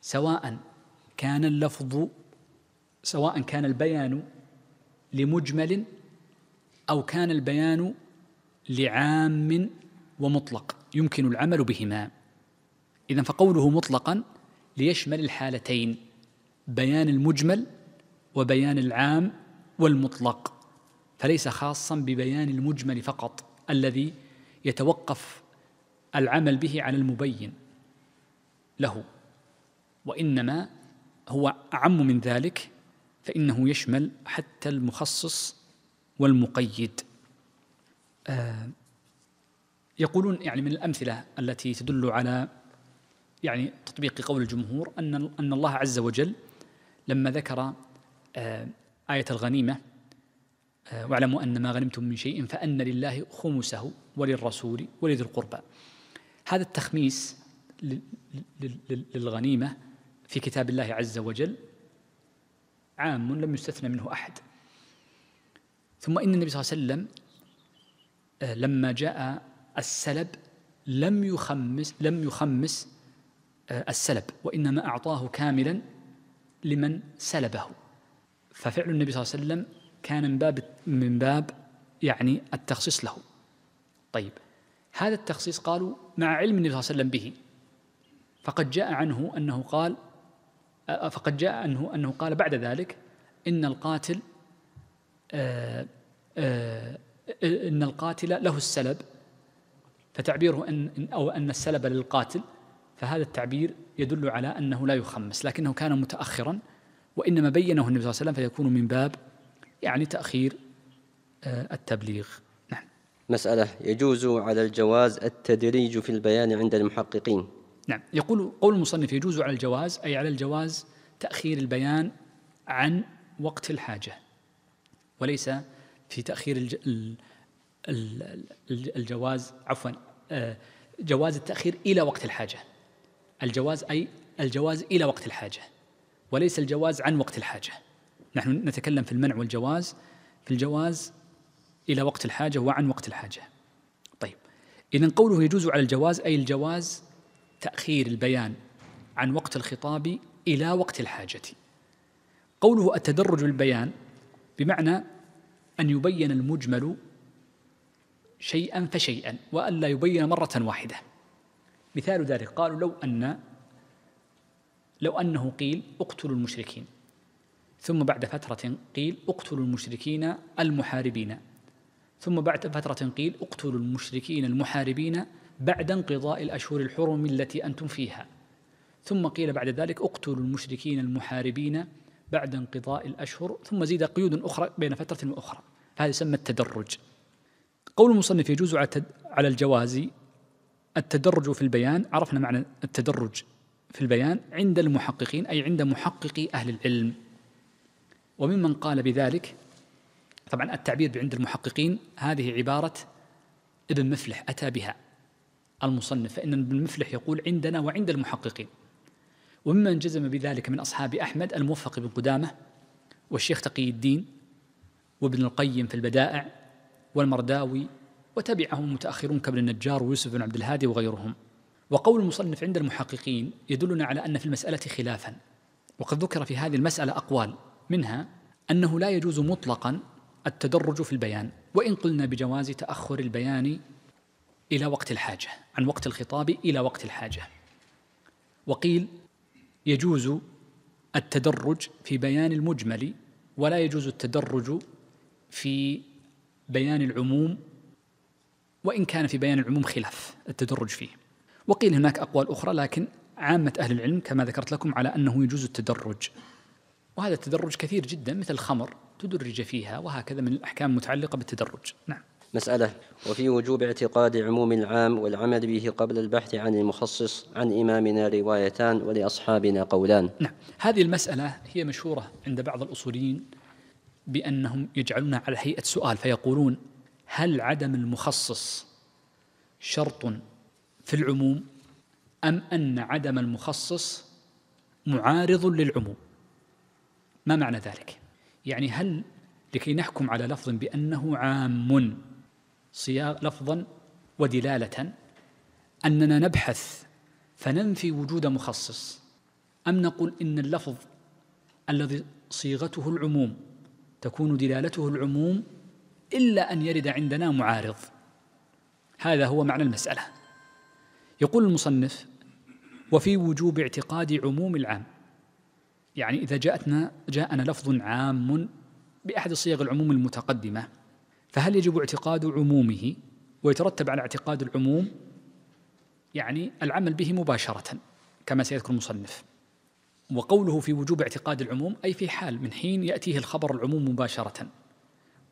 سواء كان اللفظ سواء كان البيان لمجمل أو كان البيان لعام ومطلق يمكن العمل بهما إذا فقوله مطلقا ليشمل الحالتين بيان المجمل وبيان العام والمطلق فليس خاصا ببيان المجمل فقط الذي يتوقف العمل به على المبين له وإنما هو أعم من ذلك فإنه يشمل حتى المخصص والمقيد آه، يقولون يعني من الأمثلة التي تدل على يعني تطبيق قول الجمهور أن أن الله عز وجل لما ذكر آه، آية الغنيمة آه، واعلموا أن ما غنمتم من شيء فأن لله خمسه وللرسول ولذي القربى هذا التخميس للغنيمة في كتاب الله عز وجل عام لم يستثنى منه احد ثم ان النبي صلى الله عليه وسلم آه، لما جاء السلب لم يخمس لم يخمس آه، السلب وانما اعطاه كاملا لمن سلبه ففعل النبي صلى الله عليه وسلم كان من باب من باب يعني التخصيص له طيب هذا التخصيص قالوا مع علم النبي صلى الله عليه وسلم به فقد جاء عنه انه قال فقد جاء أنه, أنه قال بعد ذلك إن القاتل آآ آه، آه، آآ إن القاتل له السلب فتعبيره أن أو أن السلب للقاتل فهذا التعبير يدل على أنه لا يخمس لكنه كان متأخرا وإنما بينه النبي صلى الله عليه وسلم فيكون من باب يعني تأخير آه، التبليغ نعم مسألة يجوز على الجواز التدريج في البيان عند المحققين نعم يقول قول المصنف يجوز على الجواز أي على الجواز تأخير البيان عن وقت الحاجة وليس في تأخير الج... الجواز عفوا آه، جواز التأخير إلى وقت الحاجة الجواز أي الجواز إلى وقت الحاجة وليس الجواز عن وقت الحاجة نحن نتكلم في المنع والجواز في الجواز إلى وقت الحاجة وعن وقت الحاجة طيب إذا قوله يجوز على الجواز أي الجواز تأخير البيان عن وقت الخطاب إلى وقت الحاجة قوله التدرج بالبيان بمعنى أن يبين المجمل شيئا فشيئا وألا يبين مرة واحدة مثال ذلك قالوا لو أن لو أنه قيل اقتلوا المشركين ثم بعد فترة قيل اقتلوا المشركين المحاربين ثم بعد فترة قيل اقتلوا المشركين المحاربين بعد انقضاء الأشهر الحرم التي أنتم فيها ثم قيل بعد ذلك اقتلوا المشركين المحاربين بعد انقضاء الأشهر ثم زيد قيود أخرى بين فترة وأخرى هذا يسمى التدرج قول المصنف يجوز على الجواز التدرج في البيان عرفنا معنى التدرج في البيان عند المحققين أي عند محققي أهل العلم وممن قال بذلك طبعا التعبير عند المحققين هذه عبارة ابن مفلح أتى بها المصنف فإن ابن مفلح يقول عندنا وعند المحققين ومما انجزم بذلك من أصحاب أحمد الموفق بن قدامة والشيخ تقي الدين وابن القيم في البدائع والمرداوي وتبعهم متأخرون كابن النجار ويوسف بن عبد الهادي وغيرهم وقول المصنف عند المحققين يدلنا على أن في المسألة خلافا وقد ذكر في هذه المسألة أقوال منها أنه لا يجوز مطلقا التدرج في البيان وإن قلنا بجواز تأخر البيان إلى وقت الحاجة عن وقت الخطاب إلى وقت الحاجة وقيل يجوز التدرج في بيان المجمل ولا يجوز التدرج في بيان العموم وإن كان في بيان العموم خلاف التدرج فيه وقيل هناك أقوال أخرى لكن عامة أهل العلم كما ذكرت لكم على أنه يجوز التدرج وهذا التدرج كثير جدا مثل الخمر تدرج فيها وهكذا من الأحكام المتعلقة بالتدرج نعم مسألة وفي وجوب اعتقاد عموم العام والعمل به قبل البحث عن المخصص عن إمامنا روايتان ولأصحابنا قولان نعم هذه المسألة هي مشهورة عند بعض الأصوليين بأنهم يجعلونها على هيئة سؤال فيقولون هل عدم المخصص شرط في العموم أم أن عدم المخصص معارض للعموم ما معنى ذلك؟ يعني هل لكي نحكم على لفظ بأنه عام صياغ لفظا ودلالة أننا نبحث فننفي وجود مخصص أم نقول إن اللفظ الذي صيغته العموم تكون دلالته العموم إلا أن يرد عندنا معارض هذا هو معنى المسألة يقول المصنف وفي وجوب اعتقاد عموم العام يعني إذا جاءتنا جاءنا لفظ عام بأحد صيغ العموم المتقدمة فهل يجب اعتقاد عمومه ويترتب على اعتقاد العموم يعني العمل به مباشرة كما سيذكر المصنف وقوله في وجوب اعتقاد العموم أي في حال من حين يأتيه الخبر العموم مباشرة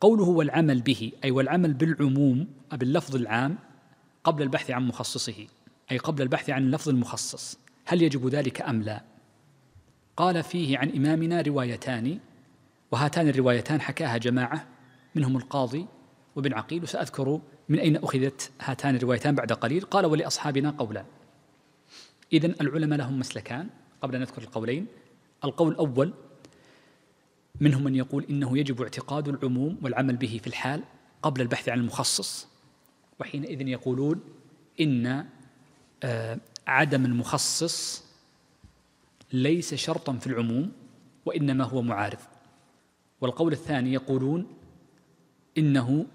قوله والعمل به أي والعمل بالعموم أو باللفظ العام قبل البحث عن مخصصه أي قبل البحث عن اللفظ المخصص هل يجب ذلك أم لا قال فيه عن إمامنا روايتان وهاتان الروايتان حكاها جماعة منهم القاضي وابن عقيل وسأذكر من أين أخذت هاتان الروايتان بعد قليل قال ولأصحابنا قولان إذن العلماء لهم مسلكان قبل أن نذكر القولين القول الأول منهم من يقول إنه يجب اعتقاد العموم والعمل به في الحال قبل البحث عن المخصص وحينئذ يقولون إن آه، عدم المخصص ليس شرطا في العموم وإنما هو معارض والقول الثاني يقولون إنه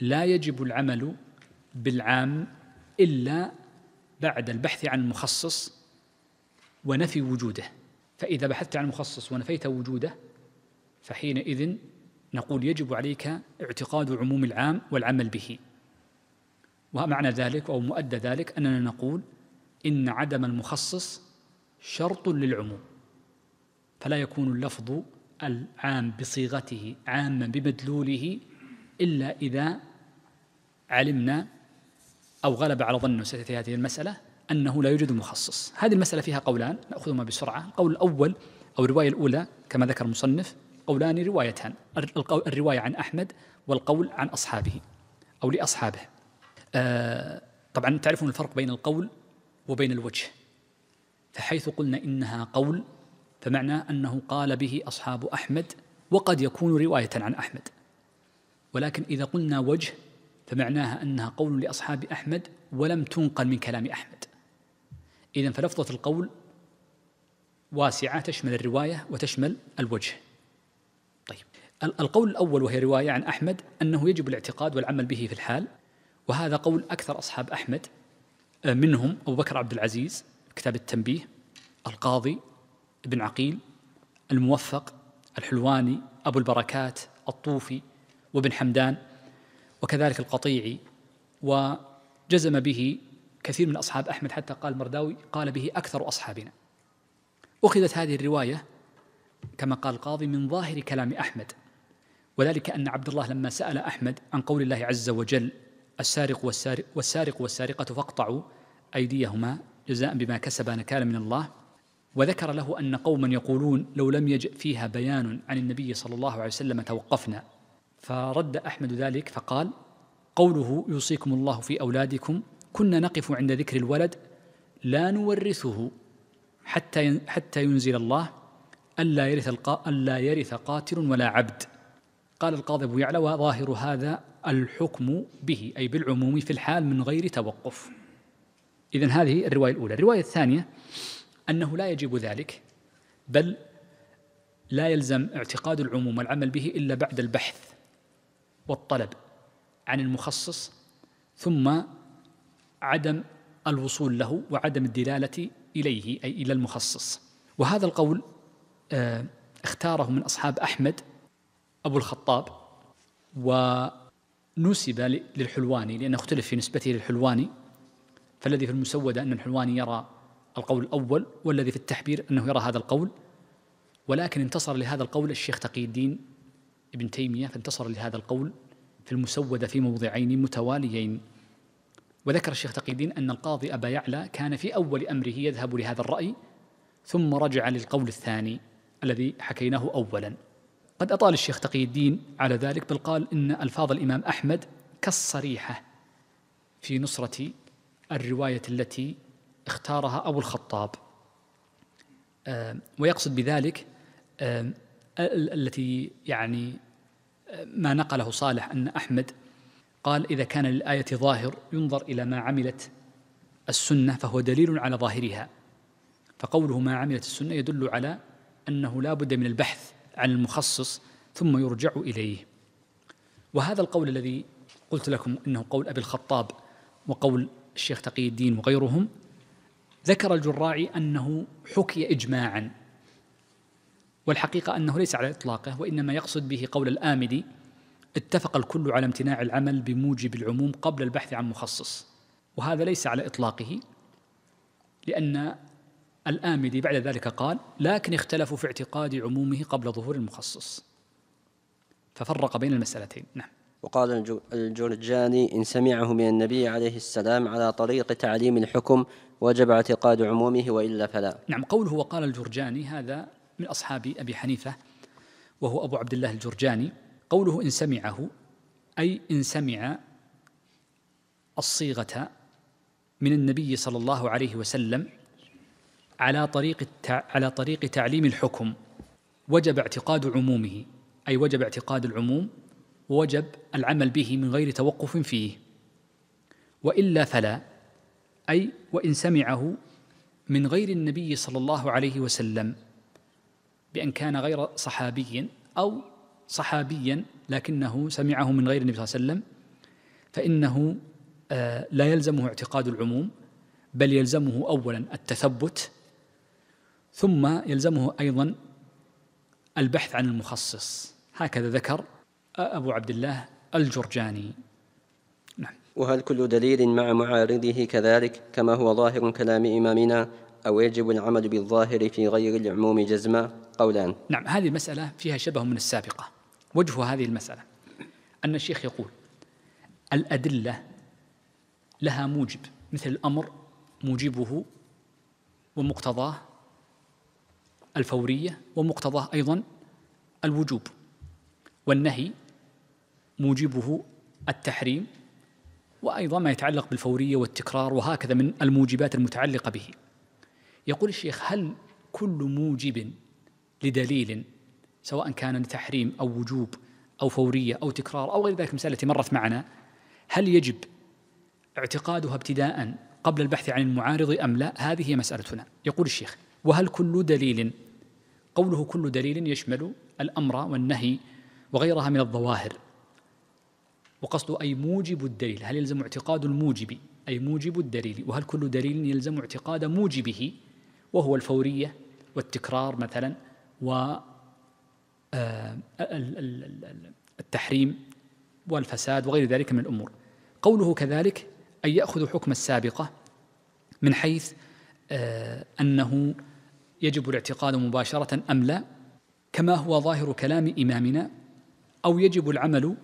لا يجب العمل بالعام إلا بعد البحث عن المخصص ونفي وجوده فإذا بحثت عن المخصص ونفيت وجوده فحينئذ نقول يجب عليك اعتقاد عموم العام والعمل به ومعنى ذلك أو مؤدى ذلك أننا نقول إن عدم المخصص شرط للعموم فلا يكون اللفظ العام بصيغته عاما بمدلوله إلا إذا علمنا أو غلب على ظننا في هذه المسألة أنه لا يوجد مخصص هذه المسألة فيها قولان نأخذهما بسرعة القول الأول أو الرواية الأولى كما ذكر المصنف قولان روايتان الرواية عن أحمد والقول عن أصحابه أو لأصحابه آه، طبعا تعرفون الفرق بين القول وبين الوجه فحيث قلنا إنها قول فمعنى أنه قال به أصحاب أحمد وقد يكون رواية عن أحمد ولكن إذا قلنا وجه فمعناها أنها قول لأصحاب أحمد ولم تنقل من كلام أحمد إذا فلفظة القول واسعة تشمل الرواية وتشمل الوجه طيب القول الأول وهي رواية عن أحمد أنه يجب الاعتقاد والعمل به في الحال وهذا قول أكثر أصحاب أحمد آه، منهم أبو بكر عبد العزيز كتاب التنبيه القاضي ابن عقيل الموفق الحلواني أبو البركات الطوفي وابن حمدان وكذلك القطيعي وجزم به كثير من أصحاب أحمد حتى قال مرداوي قال به أكثر أصحابنا أخذت هذه الرواية كما قال القاضي من ظاهر كلام أحمد وذلك أن عبد الله لما سأل أحمد عن قول الله عز وجل السارق والسارق والسارق والسارقة فاقطعوا أيديهما جزاء بما كسبا نكالا من الله وذكر له أن قوما يقولون لو لم يجئ فيها بيان عن النبي صلى الله عليه وسلم توقفنا فرد احمد ذلك فقال قوله يوصيكم الله في اولادكم كنا نقف عند ذكر الولد لا نورثه حتى حتى ينزل الله ألا يرث القا ألا يرث قاتل ولا عبد قال القاضي أبو يعلى وظاهر هذا الحكم به أي بالعموم في الحال من غير توقف إذا هذه الرواية الأولى الرواية الثانية أنه لا يجب ذلك بل لا يلزم اعتقاد العموم والعمل به إلا بعد البحث والطلب عن المخصص ثم عدم الوصول له وعدم الدلاله اليه اي الى المخصص وهذا القول آه، اختاره من اصحاب احمد ابو الخطاب ونسب للحلواني لانه اختلف في نسبته للحلواني فالذي في المسوده ان الحلواني يرى القول الاول والذي في التحبير انه يرى هذا القول ولكن انتصر لهذا القول الشيخ تقي الدين ابن تيمية فانتصر لهذا القول في المسودة في موضعين متواليين وذكر الشيخ تقي الدين أن القاضي أبا يعلى كان في أول أمره يذهب لهذا الرأي ثم رجع للقول الثاني الذي حكيناه أولا قد أطال الشيخ تقي الدين على ذلك بل قال إن ألفاظ الإمام أحمد كالصريحة في نصرة الرواية التي اختارها أبو الخطاب آه، ويقصد بذلك آه، التي يعني ما نقله صالح أن أحمد قال إذا كان للآية ظاهر ينظر إلى ما عملت السنة فهو دليل على ظاهرها فقوله ما عملت السنة يدل على أنه لا بد من البحث عن المخصص ثم يرجع إليه وهذا القول الذي قلت لكم أنه قول أبي الخطاب وقول الشيخ تقي الدين وغيرهم ذكر الجراعي أنه حكي إجماعا والحقيقة أنه ليس على إطلاقه وإنما يقصد به قول الآمدي اتفق الكل على امتناع العمل بموجب العموم قبل البحث عن مخصص وهذا ليس على إطلاقه لأن الآمدي بعد ذلك قال لكن اختلفوا في اعتقاد عمومه قبل ظهور المخصص ففرق بين المسألتين نعم وقال الجرجاني إن سمعه من النبي عليه السلام على طريق تعليم الحكم وجب اعتقاد عمومه وإلا فلا نعم قوله وقال الجرجاني هذا من أصحاب أبي حنيفة وهو أبو عبد الله الجرجاني قوله إن سمعه أي إن سمع الصيغة من النبي صلى الله عليه وسلم على طريق على طريق تعليم الحكم وجب اعتقاد عمومه أي وجب اعتقاد العموم ووجب العمل به من غير توقف فيه وإلا فلا أي وإن سمعه من غير النبي صلى الله عليه وسلم بأن كان غير صحابي أو صحابيا لكنه سمعه من غير النبي صلى الله عليه وسلم فإنه آه، لا يلزمه اعتقاد العموم بل يلزمه أولا التثبت ثم يلزمه أيضا البحث عن المخصص هكذا ذكر آه، أبو عبد الله الجرجاني نعم وهل كل دليل مع معارضه كذلك كما هو ظاهر كلام إمامنا أو يجب العمل بالظاهر في غير العموم جزما قولان نعم هذه المسألة فيها شبه من السابقة وجه هذه المسألة أن الشيخ يقول الأدلة لها موجب مثل الأمر موجبه ومقتضاه الفورية ومقتضاه أيضا الوجوب والنهي موجبه التحريم وأيضا ما يتعلق بالفورية والتكرار وهكذا من الموجبات المتعلقة به يقول الشيخ هل كل موجب لدليل سواء كان تحريم أو وجوب أو فورية أو تكرار أو غير ذلك المسألة التي مرت معنا هل يجب اعتقادها ابتداء قبل البحث عن المعارض أم لا هذه هي مسألتنا يقول الشيخ وهل كل دليل قوله كل دليل يشمل الأمر والنهي وغيرها من الظواهر وقصد أي موجب الدليل هل يلزم اعتقاد الموجب أي موجب الدليل وهل كل دليل يلزم اعتقاد موجبه وهو الفورية والتكرار مثلا و آه، التحريم والفساد وغير ذلك من الأمور قوله كذلك أن يأخذ حكم السابقة من حيث آه، أنه يجب الاعتقاد مباشرة أم لا كما هو ظاهر كلام إمامنا أو يجب العمل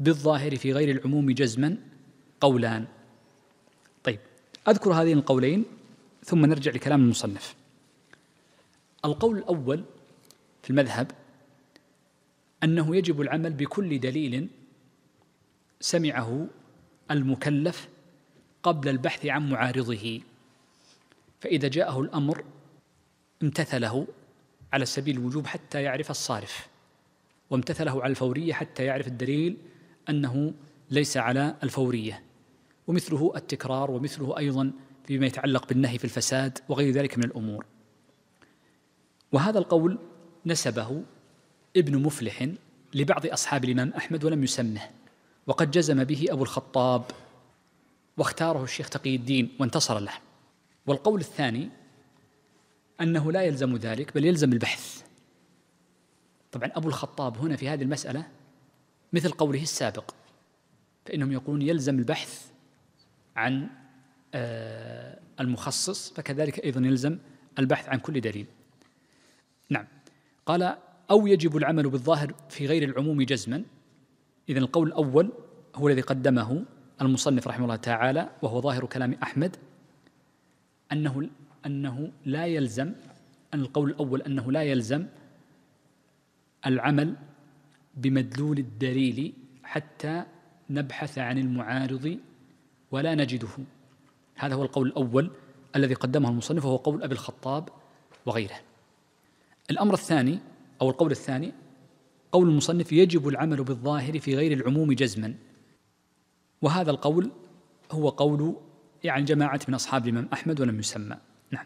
بالظاهر في غير العموم جزما قولان طيب أذكر هذين القولين ثم نرجع لكلام المصنف القول الأول في المذهب أنه يجب العمل بكل دليل سمعه المكلف قبل البحث عن معارضه فإذا جاءه الأمر امتثله على سبيل الوجوب حتى يعرف الصارف وامتثله على الفورية حتى يعرف الدليل أنه ليس على الفورية ومثله التكرار ومثله أيضا بما يتعلق بالنهي في الفساد وغير ذلك من الأمور وهذا القول نسبه ابن مفلح لبعض أصحاب الإمام أحمد ولم يسمه وقد جزم به أبو الخطاب واختاره الشيخ تقي الدين وانتصر له والقول الثاني أنه لا يلزم ذلك بل يلزم البحث طبعا أبو الخطاب هنا في هذه المسألة مثل قوله السابق فإنهم يقولون يلزم البحث عن آه، المخصص فكذلك أيضا يلزم البحث عن كل دليل نعم قال أو يجب العمل بالظاهر في غير العموم جزما إذا القول الأول هو الذي قدمه المصنف رحمه الله تعالى وهو ظاهر كلام أحمد أنه أنه لا يلزم أن القول الأول أنه لا يلزم العمل بمدلول الدليل حتى نبحث عن المعارض ولا نجده هذا هو القول الأول الذي قدمه المصنف وهو قول أبي الخطاب وغيره الأمر الثاني أو القول الثاني قول المصنف يجب العمل بالظاهر في غير العموم جزما وهذا القول هو قول يعني جماعة من أصحاب الإمام أحمد ولم يسمى نعم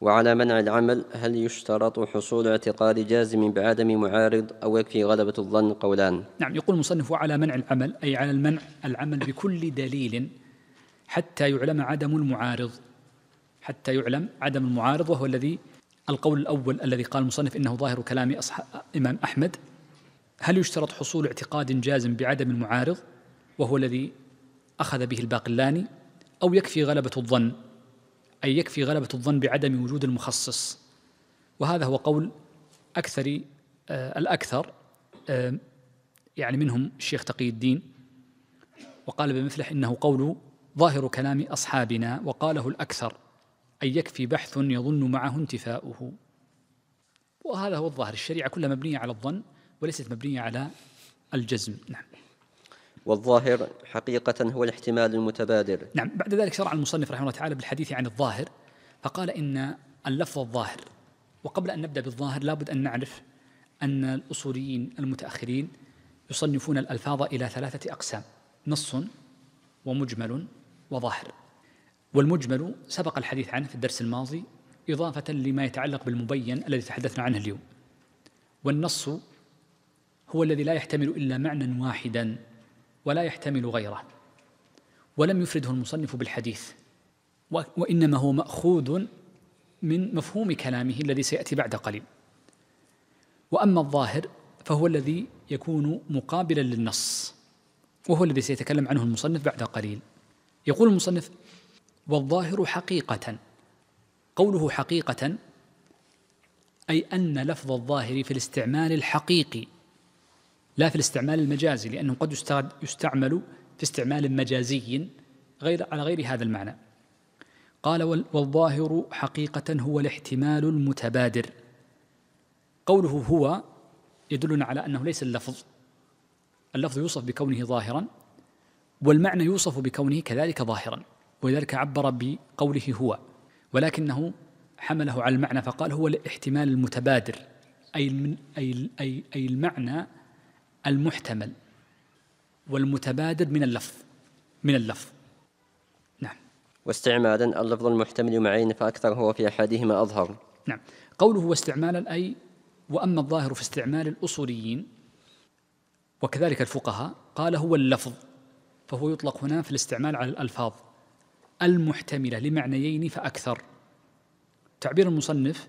وعلى منع العمل هل يشترط حصول اعتقاد جازم بعدم معارض أو يكفي غلبة الظن قولان نعم يقول المصنف وعلى منع العمل أي على المنع العمل بكل دليل حتى يعلم عدم المعارض حتى يعلم عدم المعارض وهو الذي القول الأول الذي قال المصنف إنه ظاهر كلام إمام أحمد هل يشترط حصول اعتقاد جازم بعدم المعارض وهو الذي أخذ به الباقلاني أو يكفي غلبة الظن أي يكفي غلبة الظن بعدم وجود المخصص وهذا هو قول أكثر آه الأكثر آه يعني منهم الشيخ تقي الدين وقال بمفلح إنه قول ظاهر كلام أصحابنا وقاله الأكثر أن يكفي بحث يظن معه انتفاؤه وهذا هو الظاهر الشريعة كلها مبنية على الظن وليست مبنية على الجزم نعم والظاهر حقيقة هو الاحتمال المتبادر نعم بعد ذلك شرع المصنف رحمه الله تعالى بالحديث عن الظاهر فقال إن اللفظ الظاهر وقبل أن نبدأ بالظاهر لابد أن نعرف أن الأصوليين المتأخرين يصنفون الألفاظ إلى ثلاثة أقسام نص ومجمل وظاهر والمجمل سبق الحديث عنه في الدرس الماضي إضافة لما يتعلق بالمبين الذي تحدثنا عنه اليوم والنص هو الذي لا يحتمل إلا معنى واحدا ولا يحتمل غيره ولم يفرده المصنف بالحديث وإنما هو مأخوذ من مفهوم كلامه الذي سيأتي بعد قليل وأما الظاهر فهو الذي يكون مقابلا للنص وهو الذي سيتكلم عنه المصنف بعد قليل يقول المصنف والظاهر حقيقة قوله حقيقة أي أن لفظ الظاهر في الاستعمال الحقيقي لا في الاستعمال المجازي لأنه قد يستعمل في استعمال مجازي غير على غير هذا المعنى قال والظاهر حقيقة هو الاحتمال المتبادر قوله هو يدلنا على أنه ليس اللفظ اللفظ يوصف بكونه ظاهرا والمعنى يوصف بكونه كذلك ظاهرا ولذلك عبر بقوله هو ولكنه حمله على المعنى فقال هو الاحتمال المتبادر أي, من أي, أي, أي المعنى المحتمل والمتبادر من اللفظ من اللفظ نعم واستعمالا اللفظ المحتمل معين فأكثر هو في أحدهما أظهر نعم قوله واستعمالا أي وأما الظاهر في استعمال الأصوليين وكذلك الفقهاء قال هو اللفظ فهو يطلق هنا في الاستعمال على الألفاظ المحتملة لمعنيين فأكثر تعبير المصنف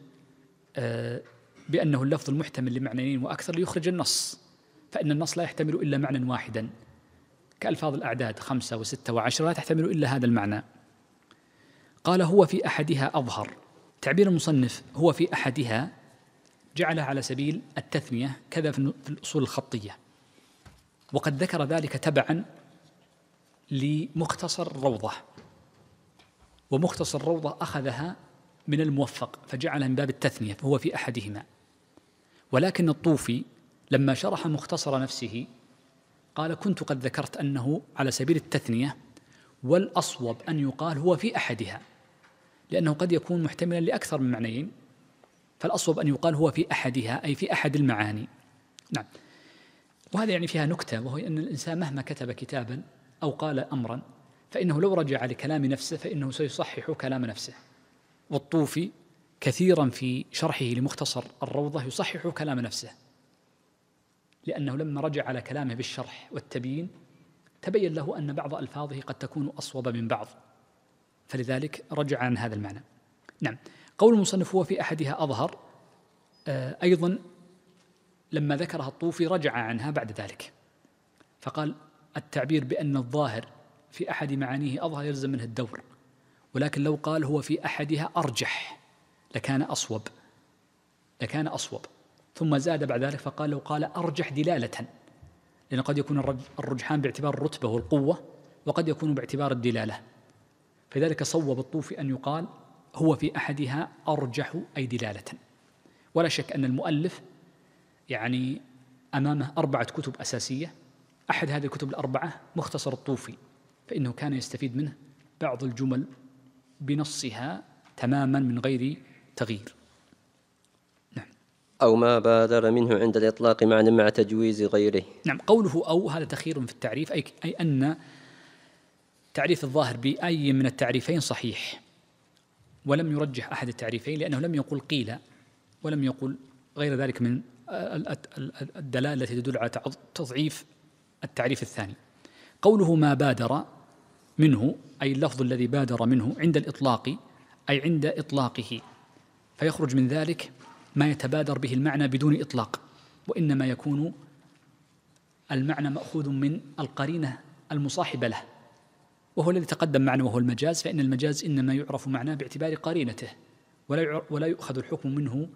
آه، بأنه اللفظ المحتمل لمعنيين وأكثر ليخرج النص فإن النص لا يحتمل إلا معنى واحدا كألفاظ الأعداد خمسة وستة وعشرة لا تحتمل إلا هذا المعنى قال هو في أحدها أظهر تعبير المصنف هو في أحدها جعلها على سبيل التثنية كذا في الأصول الخطية وقد ذكر ذلك تبعا لمختصر روضة ومختصر روضة أخذها من الموفق فجعلها من باب التثنية فهو في أحدهما ولكن الطوفي لما شرح مختصر نفسه قال كنت قد ذكرت أنه على سبيل التثنية والأصوب أن يقال هو في أحدها لأنه قد يكون محتملا لأكثر من معنيين فالأصوب أن يقال هو في أحدها أي في أحد المعاني نعم وهذا يعني فيها نكتة وهو أن الإنسان مهما كتب كتابا أو قال أمرا فإنه لو رجع لكلام نفسه فإنه سيصحح كلام نفسه والطوفي كثيرا في شرحه لمختصر الروضة يصحح كلام نفسه لأنه لما رجع على كلامه بالشرح والتبيين تبين له أن بعض ألفاظه قد تكون أصوب من بعض فلذلك رجع عن هذا المعنى نعم قول المصنف هو في أحدها أظهر آه، أيضا لما ذكرها الطوفي رجع عنها بعد ذلك فقال التعبير بأن الظاهر في أحد معانيه أظهر يلزم منه الدور ولكن لو قال هو في أحدها أرجح لكان أصوب لكان أصوب ثم زاد بعد ذلك فقال لو قال أرجح دلالة لأن قد يكون الرجحان باعتبار الرتبة والقوة وقد يكون باعتبار الدلالة فلذلك صوب الطوفي أن يقال هو في أحدها أرجح أي دلالة ولا شك أن المؤلف يعني أمامه أربعة كتب أساسية أحد هذه الكتب الأربعة مختصر الطوفي فإنه كان يستفيد منه بعض الجمل بنصها تماما من غير تغيير نعم أو ما بادر منه عند الإطلاق معنى مع تجويز غيره نعم قوله أو هذا تخير في التعريف أي, أي أن تعريف الظاهر بأي من التعريفين صحيح ولم يرجح أحد التعريفين لأنه لم يقل قيل ولم يقل غير ذلك من الدلالة التي تدل على تضعيف التعريف الثاني قوله ما بادر منه أي اللفظ الذي بادر منه عند الإطلاق أي عند إطلاقه فيخرج من ذلك ما يتبادر به المعنى بدون إطلاق وإنما يكون المعنى مأخوذ من القرينة المصاحبة له وهو الذي تقدم معنا وهو المجاز فإن المجاز إنما يعرف معناه باعتبار قرينته ولا ولا يؤخذ الحكم منه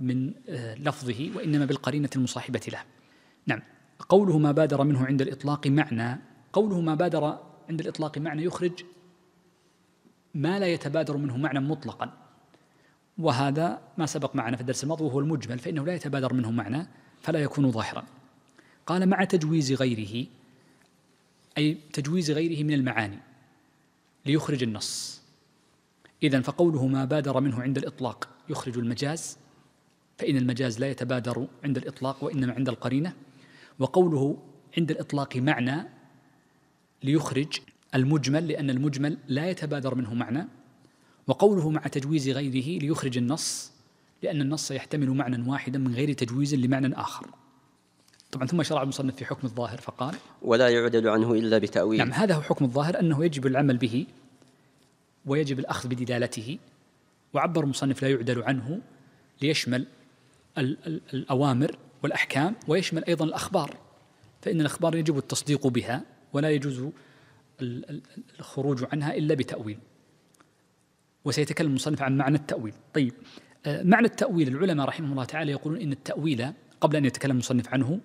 من آه، لفظه وإنما بالقرينة المصاحبة له نعم قوله ما بادر منه عند الإطلاق معنى قوله ما بادر عند الإطلاق معنى يخرج ما لا يتبادر منه معنى مطلقا وهذا ما سبق معنا في الدرس الماضي وهو المجمل فإنه لا يتبادر منه معنى فلا يكون ظاهرا قال مع تجويز غيره أي تجويز غيره من المعاني ليخرج النص إذا فقوله ما بادر منه عند الإطلاق يخرج المجاز فإن المجاز لا يتبادر عند الإطلاق وإنما عند القرينة وقوله عند الإطلاق معنى ليخرج المجمل لأن المجمل لا يتبادر منه معنى وقوله مع تجويز غيره ليخرج النص لأن النص يحتمل معنى واحدا من غير تجويز لمعنى آخر طبعا ثم شرع المصنف في حكم الظاهر فقال ولا يعدل عنه إلا بتأويل نعم هذا هو حكم الظاهر أنه يجب العمل به ويجب الأخذ بدلالته وعبر المصنف لا يعدل عنه ليشمل الأوامر والأحكام ويشمل أيضا الأخبار فإن الأخبار يجب التصديق بها ولا يجوز الخروج عنها إلا بتأويل وسيتكلم المصنف عن معنى التأويل طيب آه، معنى التأويل العلماء رحمه الله تعالى يقولون إن التأويل قبل أن يتكلم المصنف عنه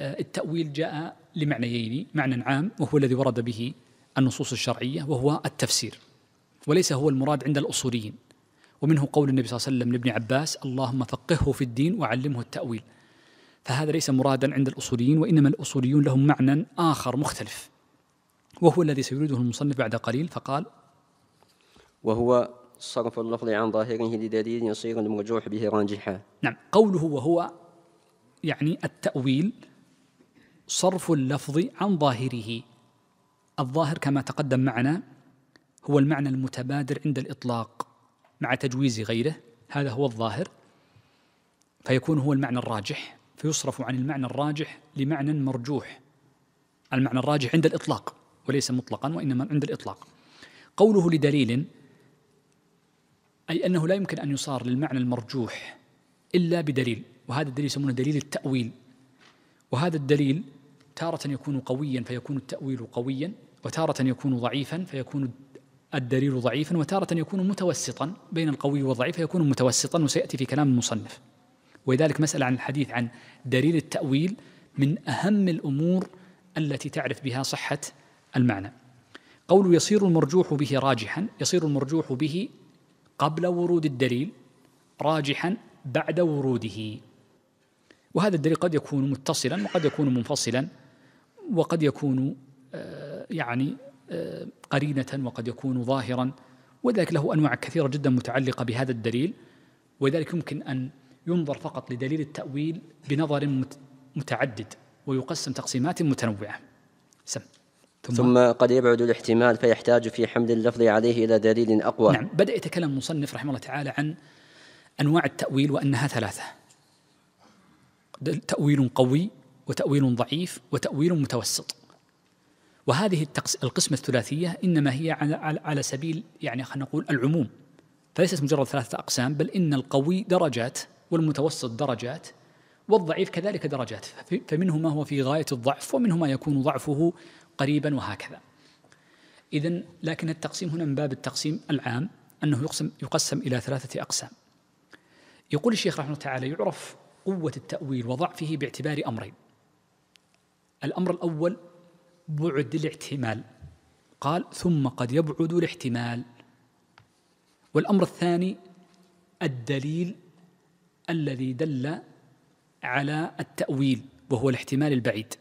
آه، التأويل جاء لمعنيين معنى عام وهو الذي ورد به النصوص الشرعية وهو التفسير وليس هو المراد عند الأصوليين ومنه قول النبي صلى الله عليه وسلم لابن عباس اللهم فقهه في الدين وعلمه التأويل فهذا ليس مرادا عند الأصوليين وإنما الأصوليون لهم معنى آخر مختلف وهو الذي سيريده المصنف بعد قليل فقال وهو صرف اللفظ عن ظاهره لدليل يصير المرجوح به راجحا نعم قوله وهو يعني التأويل صرف اللفظ عن ظاهره الظاهر كما تقدم معنا هو المعنى المتبادر عند الإطلاق مع تجويز غيره هذا هو الظاهر فيكون هو المعنى الراجح فيصرف عن المعنى الراجح لمعنى مرجوح المعنى الراجح عند الإطلاق وليس مطلقا وإنما عند الإطلاق قوله لدليل أي أنه لا يمكن أن يصار للمعنى المرجوح إلا بدليل وهذا الدليل يسمونه دليل التأويل وهذا الدليل تارة يكون قويا فيكون التأويل قويا وتارة يكون ضعيفا فيكون الدليل ضعيفا وتارة يكون متوسطا بين القوي والضعيف فيكون متوسطا وسيأتي في كلام المصنف ولذلك مسألة عن الحديث عن دليل التأويل من أهم الأمور التي تعرف بها صحة المعنى قول يصير المرجوح به راجحا يصير المرجوح به قبل ورود الدليل راجحا بعد وروده وهذا الدليل قد يكون متصلا وقد يكون منفصلا وقد يكون آه، يعني آه، قرينة وقد يكون ظاهرا وذلك له أنواع كثيرة جدا متعلقة بهذا الدليل ولذلك يمكن أن ينظر فقط لدليل التأويل بنظر متعدد ويقسم تقسيمات متنوعة سم ثم, ثم قد يبعد الاحتمال فيحتاج في حمل اللفظ عليه إلى دليل أقوى نعم بدأ يتكلم المصنف رحمه الله تعالى عن أنواع التأويل وأنها ثلاثة تأويل قوي وتأويل ضعيف وتأويل متوسط وهذه القسمة الثلاثية إنما هي على سبيل يعني خلينا نقول العموم فليست مجرد ثلاثة أقسام بل إن القوي درجات والمتوسط درجات والضعيف كذلك درجات فمنه ما هو في غاية الضعف ومنه ما يكون ضعفه قريبا وهكذا إذا لكن التقسيم هنا من باب التقسيم العام أنه يقسم, يقسم إلى ثلاثة أقسام يقول الشيخ رحمه الله تعالى يعرف قوة التأويل وضعفه باعتبار أمرين الأمر الأول بعد الاحتمال قال ثم قد يبعد الاحتمال والأمر الثاني الدليل الذي دل على التأويل وهو الاحتمال البعيد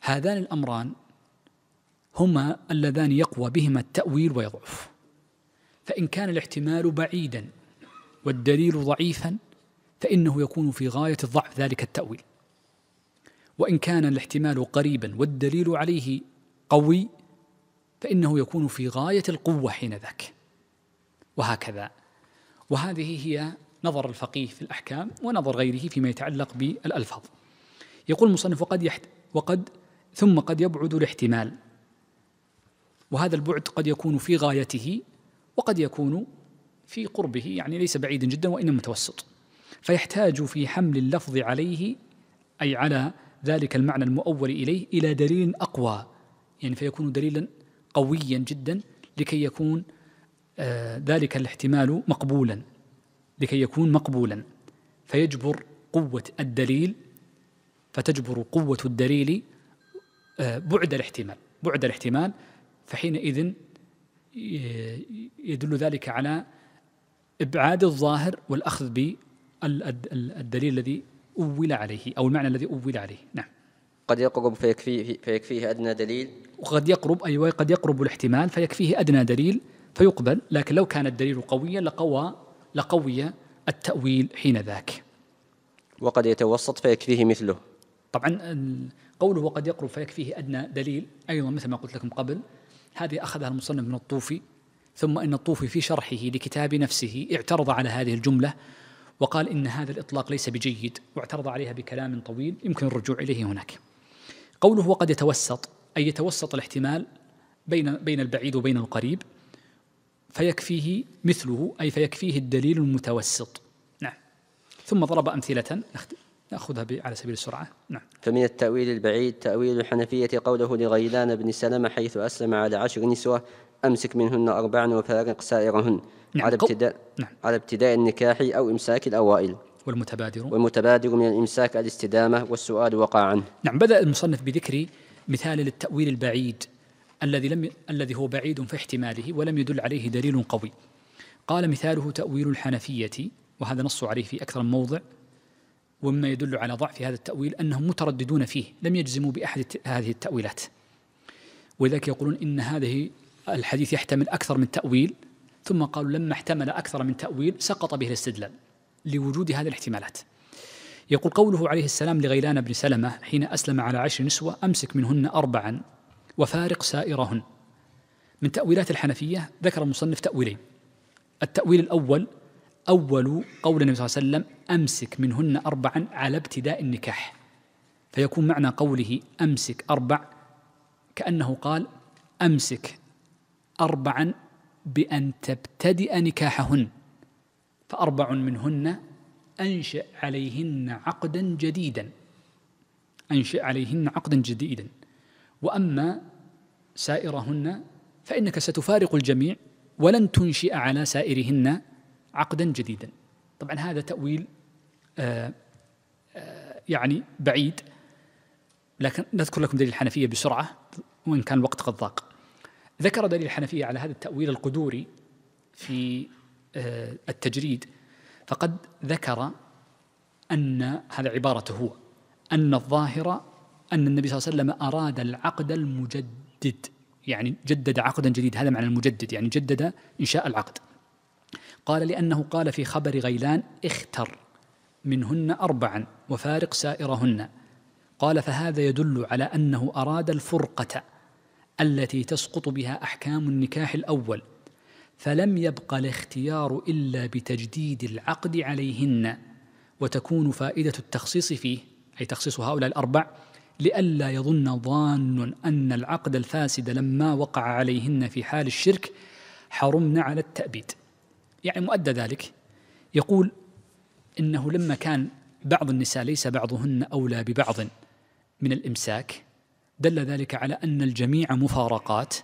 هذان الأمران هما اللذان يقوى بهما التأويل ويضعف فإن كان الاحتمال بعيدا والدليل ضعيفا فإنه يكون في غاية الضعف ذلك التأويل وإن كان الاحتمال قريبا والدليل عليه قوي فإنه يكون في غاية القوة حين ذاك وهكذا وهذه هي نظر الفقيه في الأحكام ونظر غيره فيما يتعلق بالألفاظ يقول المصنف وقد, يحت وقد ثم قد يبعد الاحتمال وهذا البعد قد يكون في غايته وقد يكون في قربه يعني ليس بعيدا جدا وإنما متوسط فيحتاج في حمل اللفظ عليه أي على ذلك المعنى المؤول إليه إلى دليل أقوى يعني فيكون دليلا قويا جدا لكي يكون آه، ذلك الاحتمال مقبولا لكي يكون مقبولا فيجبر قوة الدليل فتجبر قوة الدليل آه، بعد الاحتمال بعد الاحتمال فحينئذ آه، يدل ذلك على ابعاد الظاهر والاخذ بالدليل الذي اول عليه او المعنى الذي اول عليه نعم قد يقرب فيكفيه فيكفيه ادنى دليل وقد يقرب ايوه قد يقرب الاحتمال فيكفيه ادنى دليل فيقبل لكن لو كان الدليل قويا لقوى لقوي التأويل حين ذاك وقد يتوسط فيكفيه مثله طبعا قوله وقد يقرب فيكفيه أدنى دليل أيضا مثل ما قلت لكم قبل هذه أخذها المصنف من الطوفي ثم إن الطوفي في شرحه لكتاب نفسه اعترض على هذه الجملة وقال إن هذا الإطلاق ليس بجيد واعترض عليها بكلام طويل يمكن الرجوع إليه هناك قوله وقد يتوسط أي يتوسط الاحتمال بين بين البعيد وبين القريب فيكفيه مثله أي فيكفيه الدليل المتوسط نعم ثم ضرب أمثلة نأخذها على سبيل السرعة نعم فمن التأويل البعيد تأويل الحنفية قوله لغيلان بن سلمة حيث أسلم على عشر نسوة أمسك منهن أربعا وفارق سائرهن نعم. على ابتداء نعم. على ابتداء النكاح أو إمساك الأوائل والمتبادر والمتبادر من الإمساك الاستدامة والسؤال وقع عنه نعم بدأ المصنف بذكر مثال للتأويل البعيد الذي لم الذي هو بعيد في احتماله ولم يدل عليه دليل قوي قال مثاله تأويل الحنفية وهذا نص عليه في أكثر من موضع ومما يدل على ضعف هذا التأويل أنهم مترددون فيه لم يجزموا بأحد هذه التأويلات ولذلك يقولون إن هذه الحديث يحتمل أكثر من تأويل ثم قالوا لما احتمل أكثر من تأويل سقط به الاستدلال لوجود هذه الاحتمالات يقول قوله عليه السلام لغيلان بن سلمة حين أسلم على عشر نسوة أمسك منهن أربعا وفارق سائرهن من تأويلات الحنفية ذكر المصنف تأويلين التأويل الأول أول قول النبي صلى الله عليه وسلم أمسك منهن أربعا على ابتداء النكاح فيكون معنى قوله أمسك أربع كأنه قال أمسك أربعا بأن تبتدئ نكاحهن فأربع منهن أنشئ عليهن عقدا جديدا أنشئ عليهن عقدا جديدا واما سائرهن فانك ستفارق الجميع ولن تنشئ على سائرهن عقدا جديدا طبعا هذا تاويل آآ آه، آآ آه، يعني بعيد لكن نذكر لكم دليل الحنفيه بسرعه وان كان الوقت قد ضاق ذكر دليل الحنفيه على هذا التاويل القدوري في آه، التجريد فقد ذكر ان هذا عبارته هو ان الظاهر أن النبي صلى الله عليه وسلم أراد العقد المجدد يعني جدد عقدا جديدا هذا معنى المجدد يعني جدد إنشاء العقد قال لأنه قال في خبر غيلان اختر منهن أربعا وفارق سائرهن قال فهذا يدل على أنه أراد الفرقة التي تسقط بها أحكام النكاح الأول فلم يبق الاختيار إلا بتجديد العقد عليهن وتكون فائدة التخصيص فيه أي تخصيص هؤلاء الأربع لئلا يظن ظان أن العقد الفاسد لما وقع عليهن في حال الشرك حرمن على التأبيد يعني مؤدى ذلك يقول إنه لما كان بعض النساء ليس بعضهن أولى ببعض من الإمساك دل ذلك على أن الجميع مفارقات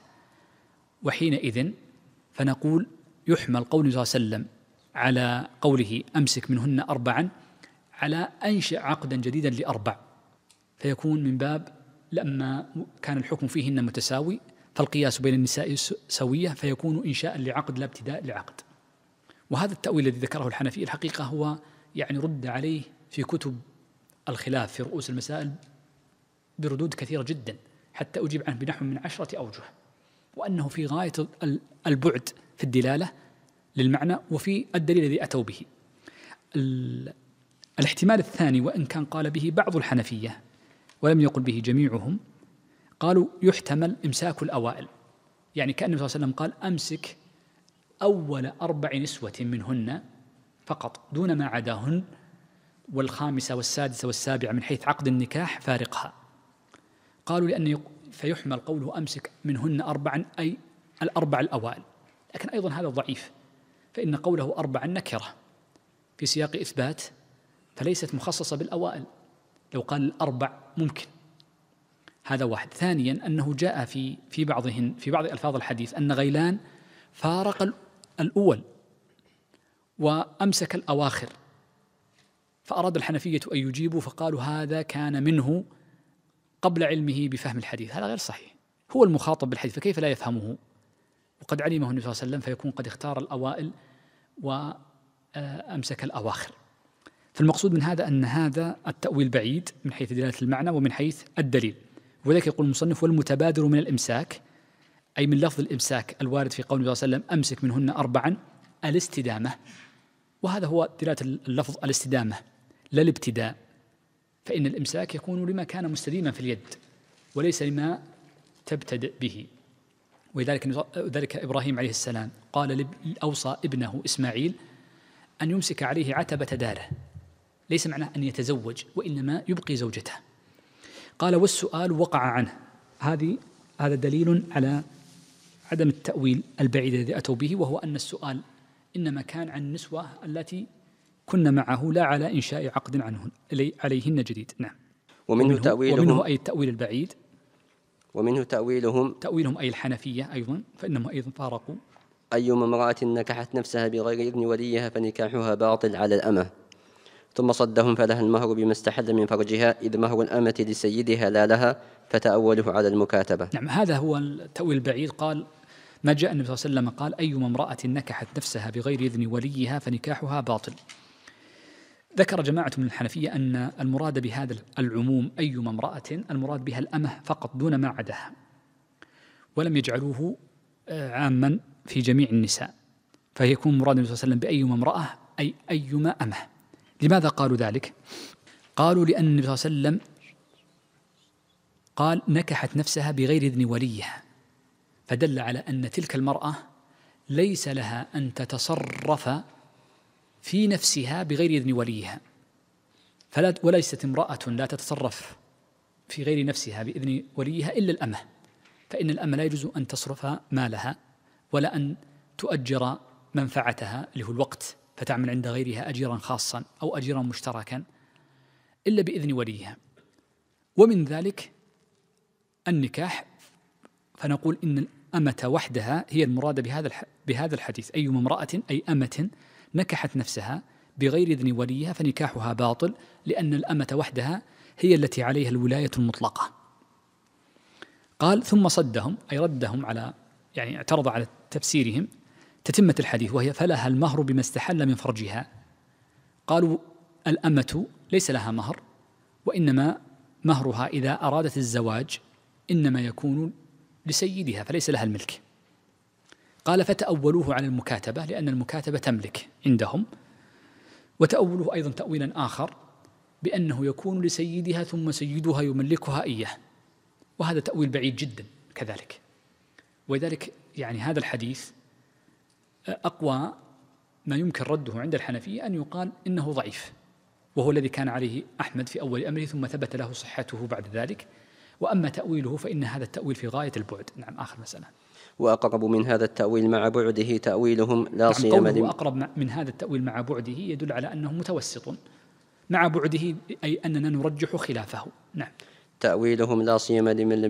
وحينئذ فنقول يحمل قول صلى الله عليه وسلم على قوله أمسك منهن أربعا على أنشئ عقدا جديدا لأربع فيكون من باب لما كان الحكم فيهن متساوي فالقياس بين النساء سوية فيكون إنشاء لعقد لا ابتداء لعقد وهذا التأويل الذي ذكره الحنفي الحقيقة هو يعني رد عليه في كتب الخلاف في رؤوس المسائل بردود كثيرة جدا حتى أجيب عنه بنحو من عشرة أوجه وأنه في غاية البعد في الدلالة للمعنى وفي الدليل الذي أتوا به الاحتمال الثاني وإن كان قال به بعض الحنفية ولم يقل به جميعهم قالوا يحتمل إمساك الأوائل يعني كأن النبي صلى الله عليه وسلم قال أمسك أول أربع نسوة منهن فقط دون ما عداهن والخامسة والسادسة والسابعة من حيث عقد النكاح فارقها قالوا لأن فيحمل قوله أمسك منهن أربعا أي الأربع الأوائل لكن أيضا هذا ضعيف فإن قوله أربعا نكرة في سياق إثبات فليست مخصصة بالأوائل لو قال الأربع ممكن هذا واحد ثانيا أنه جاء في في بعضهن في بعض ألفاظ الحديث أن غيلان فارق الأول وأمسك الأواخر فأراد الحنفية أن يجيبوا فقالوا هذا كان منه قبل علمه بفهم الحديث هذا غير صحيح هو المخاطب بالحديث فكيف لا يفهمه وقد علمه النبي صلى الله عليه وسلم فيكون قد اختار الأوائل وأمسك الأواخر فالمقصود من هذا أن هذا التأويل بعيد من حيث دلالة المعنى ومن حيث الدليل وذلك يقول المصنف والمتبادر من الإمساك أي من لفظ الإمساك الوارد في قوله صلى الله عليه وسلم أمسك منهن أربعا الاستدامة وهذا هو دلالة اللفظ الاستدامة لا الابتداء فإن الإمساك يكون لما كان مستديما في اليد وليس لما تبتدئ به ولذلك ذلك إبراهيم عليه السلام قال أوصى ابنه إسماعيل أن يمسك عليه عتبة داره ليس معناه أن يتزوج وإنما يبقي زوجته قال والسؤال وقع عنه هذه هذا دليل على عدم التأويل البعيد الذي أتوا به وهو أن السؤال إنما كان عن النسوة التي كن معه لا على إنشاء عقد عنهن عليهن جديد نعم ومنه, ومنه تأويلهم ومنه أي التأويل البعيد ومنه تأويلهم تأويلهم أي الحنفية أيضا فإنهم أيضا فارقوا أيما امرأة نكحت نفسها بغير إذن وليها فنكاحها باطل على الأمة ثم صدهم فلها المهر بما استحل من فرجها إذ مهر الأمة لسيدها لا لها فتأوله على المكاتبة نعم هذا هو التأويل البعيد قال ما جاء النبي صلى الله عليه وسلم قال أيما امرأة نكحت نفسها بغير إذن وليها فنكاحها باطل ذكر جماعة من الحنفية أن المراد بهذا العموم أيما امرأة المراد بها الأمة فقط دون ما عداها ولم يجعلوه آه، عاما في جميع النساء فيكون مراد النبي صلى الله عليه وسلم بأيما امرأة أي أيما أمه لماذا قالوا ذلك؟ قالوا لأن النبي صلى الله عليه وسلم قال نكحت نفسها بغير إذن وليها فدل على أن تلك المرأة ليس لها أن تتصرف في نفسها بغير إذن وليها فلا وليست امرأة لا تتصرف في غير نفسها بإذن وليها إلا الأمة فإن الأمة لا يجوز أن تصرف مالها ولا أن تؤجر منفعتها اللي هو الوقت فتعمل عند غيرها أجيرا خاصا أو أجيرا مشتركا إلا بإذن وليها ومن ذلك النكاح فنقول إن الأمة وحدها هي المرادة بهذا بهذا الحديث أي امرأة أي أمة نكحت نفسها بغير إذن وليها فنكاحها باطل لأن الأمة وحدها هي التي عليها الولاية المطلقة قال ثم صدهم أي ردهم على يعني اعترض على تفسيرهم تتمة الحديث وهي فلها المهر بما استحل من فرجها قالوا الأمة ليس لها مهر وإنما مهرها إذا أرادت الزواج إنما يكون لسيدها فليس لها الملك قال فتأولوه على المكاتبة لأن المكاتبة تملك عندهم وتأولوه أيضا تأويلا آخر بأنه يكون لسيدها ثم سيدها يملكها إياه وهذا تأويل بعيد جدا كذلك ولذلك يعني هذا الحديث أقوى ما يمكن رده عند الحنفية أن يقال إنه ضعيف وهو الذي كان عليه أحمد في أول أمره ثم ثبت له صحته بعد ذلك وأما تأويله فإن هذا التأويل في غاية البعد نعم آخر مسألة وأقرب من هذا التأويل مع بعده تأويلهم لا سيما نعم وأقرب من هذا التأويل مع بعده يدل على أنه متوسط مع بعده أي أننا نرجح خلافه نعم تأويلهم لا صيام لمن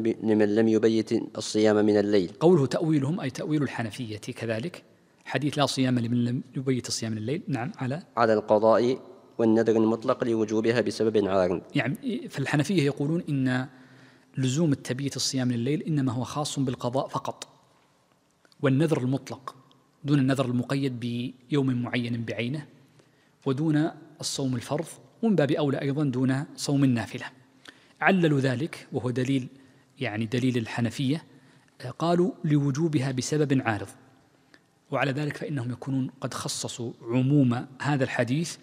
لم يبيت الصيام من الليل قوله تأويلهم أي تأويل الحنفية كذلك حديث لا صيام لمن لم يبيت الصيام الليل نعم على على القضاء والنذر المطلق لوجوبها بسبب عارض يعني فالحنفية يقولون إن لزوم التبيت الصيام الليل إنما هو خاص بالقضاء فقط والنذر المطلق دون النذر المقيد بيوم معين بعينه ودون الصوم الفرض ومن باب أولى أيضا دون صوم النافلة عللوا ذلك وهو دليل يعني دليل الحنفية قالوا لوجوبها بسبب عارض وعلى ذلك فإنهم يكونون قد خصصوا عموم هذا الحديث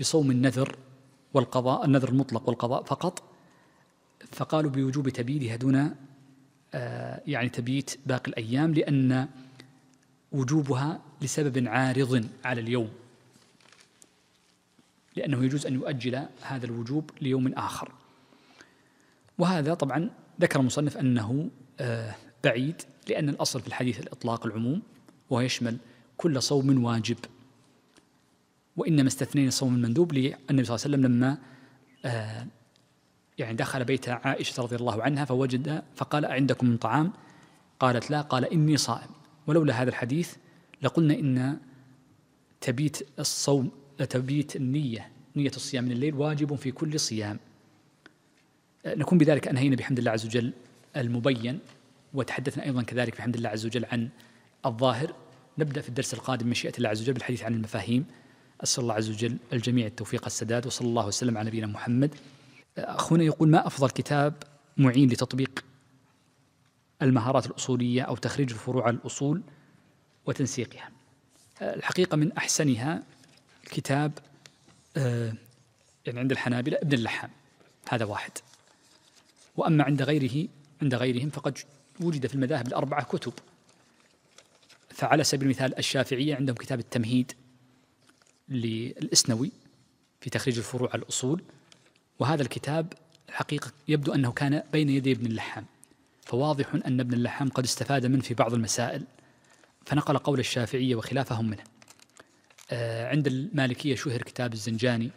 بصوم النذر والقضاء النذر المطلق والقضاء فقط فقالوا بوجوب تبييدها دون آه، يعني تبييت باقي الأيام لأن وجوبها لسبب عارض على اليوم لأنه يجوز أن يؤجل هذا الوجوب ليوم آخر وهذا طبعا ذكر المصنف أنه آه، بعيد لأن الأصل في الحديث الإطلاق العموم ويشمل كل صوم واجب وإنما استثنينا الصوم المندوب للنبي صلى الله عليه وسلم لما آه يعني دخل بيت عائشة رضي الله عنها فوجد فقال أعندكم من طعام قالت لا قال إني صائم ولولا هذا الحديث لقلنا إن تبيت الصوم تبيت النية نية الصيام من الليل واجب في كل صيام نكون بذلك أنهينا بحمد الله عز وجل المبين وتحدثنا أيضا كذلك بحمد الله عز وجل عن الظاهر نبدأ في الدرس القادم مشيئة الله عز وجل بالحديث عن المفاهيم أسأل الله عز وجل الجميع التوفيق السداد وصلى الله وسلم على نبينا محمد أخونا يقول ما أفضل كتاب معين لتطبيق المهارات الأصولية أو تخريج الفروع على الأصول وتنسيقها الحقيقة من أحسنها كتاب آه، يعني عند الحنابلة ابن اللحام هذا واحد وأما عند غيره عند غيرهم فقد وجد في المذاهب الأربعة كتب فعلى سبيل المثال الشافعية عندهم كتاب التمهيد للإسنوي في تخريج الفروع على الأصول وهذا الكتاب الحقيقة يبدو أنه كان بين يدي ابن اللحام فواضح أن ابن اللحام قد استفاد منه في بعض المسائل فنقل قول الشافعية وخلافهم منه آه، عند المالكية شهر كتاب الزنجاني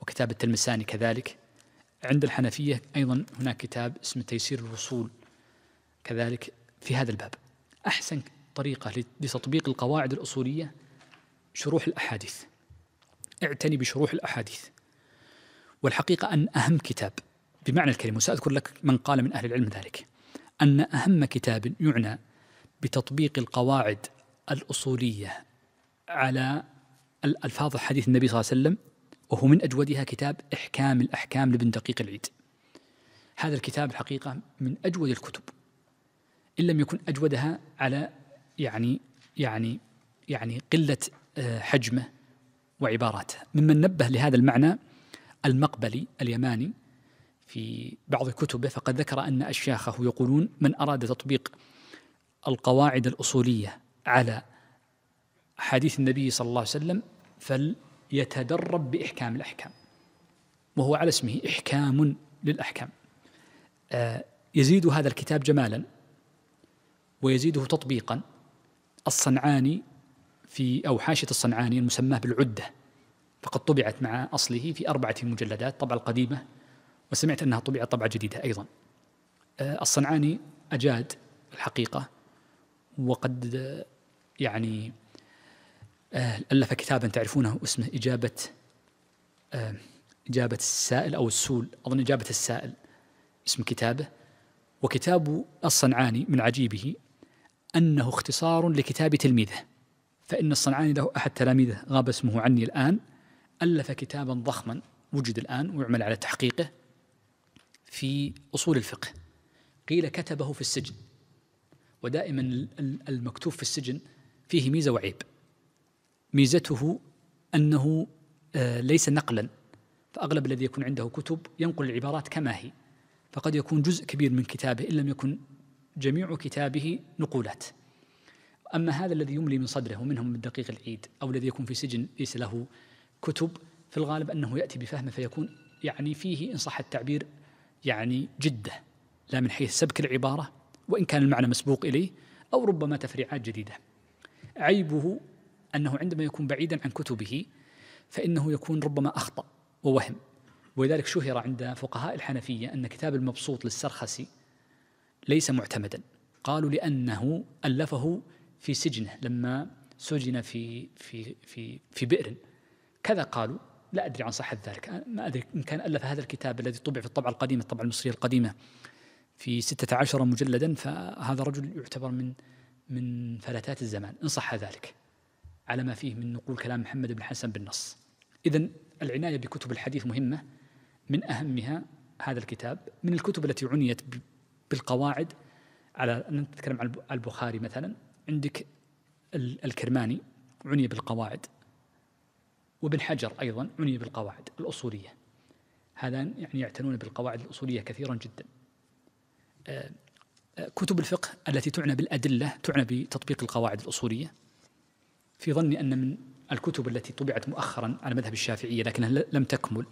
وكتاب التلمساني كذلك عند الحنفية أيضا هناك كتاب اسمه تيسير الوصول كذلك في هذا الباب أحسن طريقة لتطبيق القواعد الأصولية شروح الأحاديث اعتني بشروح الأحاديث والحقيقة أن أهم كتاب بمعنى الكلمة وسأذكر لك من قال من أهل العلم ذلك أن أهم كتاب يعنى بتطبيق القواعد الأصولية على الألفاظ حديث النبي صلى الله عليه وسلم وهو من أجودها كتاب إحكام الأحكام لابن دقيق العيد هذا الكتاب الحقيقة من أجود الكتب إن لم يكن أجودها على يعني يعني يعني قلة آه، حجمه وعباراته ممن نبه لهذا المعنى المقبلي اليماني في بعض كتبه فقد ذكر أن أشياخه يقولون من أراد تطبيق القواعد الأصولية على حديث النبي صلى الله عليه وسلم فليتدرب بإحكام الأحكام وهو على اسمه إحكام للأحكام آه، يزيد هذا الكتاب جمالا ويزيده تطبيقا الصنعاني في أو حاشية الصنعاني المسماه بالعدة فقد طبعت مع أصله في أربعة مجلدات طبعة القديمة وسمعت أنها طبعت طبعة جديدة أيضا آه، الصنعاني أجاد الحقيقة وقد آه، يعني آه، ألف كتابا تعرفونه اسمه إجابة إجابة السائل أو السول أظن إجابة السائل اسم كتابه وكتاب الصنعاني من عجيبه أنه اختصار لكتاب تلميذه فإن الصنعاني له أحد تلاميذه غاب اسمه عني الآن ألف كتابا ضخما وجد الآن ويعمل على تحقيقه في أصول الفقه قيل كتبه في السجن ودائما المكتوب في السجن فيه ميزة وعيب ميزته أنه آه، ليس نقلا فأغلب الذي يكون عنده كتب ينقل العبارات كما هي فقد يكون جزء كبير من كتابه إن لم يكن جميع كتابه نقولات أما هذا الذي يملي من صدره ومنهم من دقيق العيد أو الذي يكون في سجن ليس له كتب في الغالب أنه يأتي بفهمه فيكون يعني فيه إن صح التعبير يعني جدة لا من حيث سبك العبارة وإن كان المعنى مسبوق إليه أو ربما تفريعات جديدة عيبه أنه عندما يكون بعيدا عن كتبه فإنه يكون ربما أخطأ ووهم ولذلك شهر عند فقهاء الحنفية أن كتاب المبسوط للسرخسي ليس معتمدا قالوا لأنه ألفه في سجنه لما سجن في في في في بئر كذا قالوا لا أدري عن صحة ذلك ما أدري إن كان ألف هذا الكتاب الذي طبع في الطبعة القديمة الطبعة المصرية القديمة في ستة عشر مجلدا فهذا رجل يعتبر من من فلتات الزمان إن صح ذلك على ما فيه من نقول كلام محمد بن حسن بالنص إذا العناية بكتب الحديث مهمة من أهمها هذا الكتاب من الكتب التي عنيت بالقواعد على نتكلم عن البخاري مثلا عندك الكرماني عني بالقواعد وابن حجر ايضا عني بالقواعد الاصوليه هذان يعني يعتنون بالقواعد الاصوليه كثيرا جدا آه، آه، كتب الفقه التي تعنى بالادله تعنى بتطبيق القواعد الاصوليه في ظني ان من الكتب التي طبعت مؤخرا على مذهب الشافعيه لكنها لم تكمل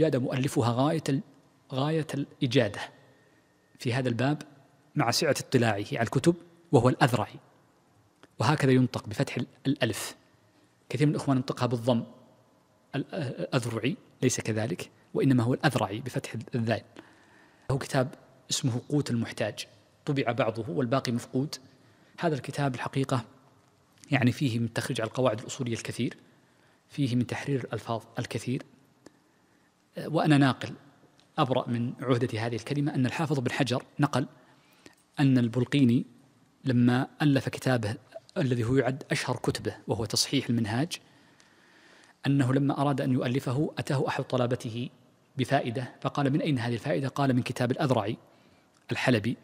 جاد مؤلفها غايه غايه الاجاده في هذا الباب مع سعة اطلاعه على الكتب وهو الأذرعي وهكذا ينطق بفتح الألف كثير من الإخوان ينطقها بالضم الأذرعي ليس كذلك وإنما هو الأذرعي بفتح الذال هو كتاب اسمه قوت المحتاج طبع بعضه والباقي مفقود هذا الكتاب الحقيقة يعني فيه من تخريج على القواعد الأصولية الكثير فيه من تحرير الألفاظ الكثير وأنا ناقل أبرأ من عهدة هذه الكلمة أن الحافظ بن حجر نقل أن البلقيني لما ألف كتابه الذي هو يعد أشهر كتبه وهو تصحيح المنهاج أنه لما أراد أن يؤلفه أتاه أحد طلبته بفائدة فقال من أين هذه الفائدة؟ قال من كتاب الأذرعي الحلبي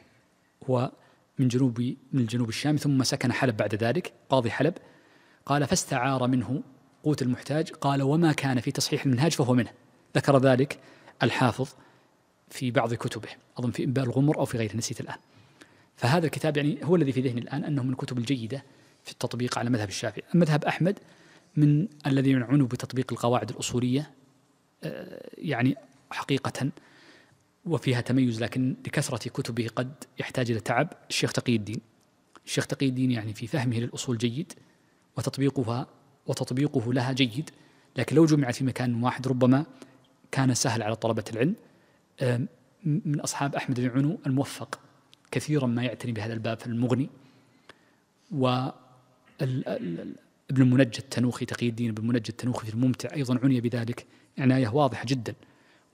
هو من جنوب من جنوب الشام ثم سكن حلب بعد ذلك قاضي حلب قال فاستعار منه قوت المحتاج قال وما كان في تصحيح المنهاج فهو منه ذكر ذلك الحافظ في بعض كتبه أظن في إنباء الغمر أو في غيره نسيت الآن فهذا الكتاب يعني هو الذي في ذهني الآن أنه من الكتب الجيدة في التطبيق على مذهب الشافعي مذهب أحمد من الذين يعنوا بتطبيق القواعد الأصولية آه، يعني حقيقة وفيها تميز لكن لكثرة كتبه قد يحتاج إلى تعب الشيخ تقي الدين الشيخ تقي الدين يعني في فهمه للأصول جيد وتطبيقها وتطبيقه لها جيد لكن لو جمعت في مكان واحد ربما كان سهل على طلبة العلم من أصحاب أحمد بن عنو الموفق كثيرا ما يعتني بهذا الباب في المغني و ابن المنجى التنوخي تقي الدين ابن المنجى التنوخي في الممتع أيضا عني بذلك عناية واضحة جدا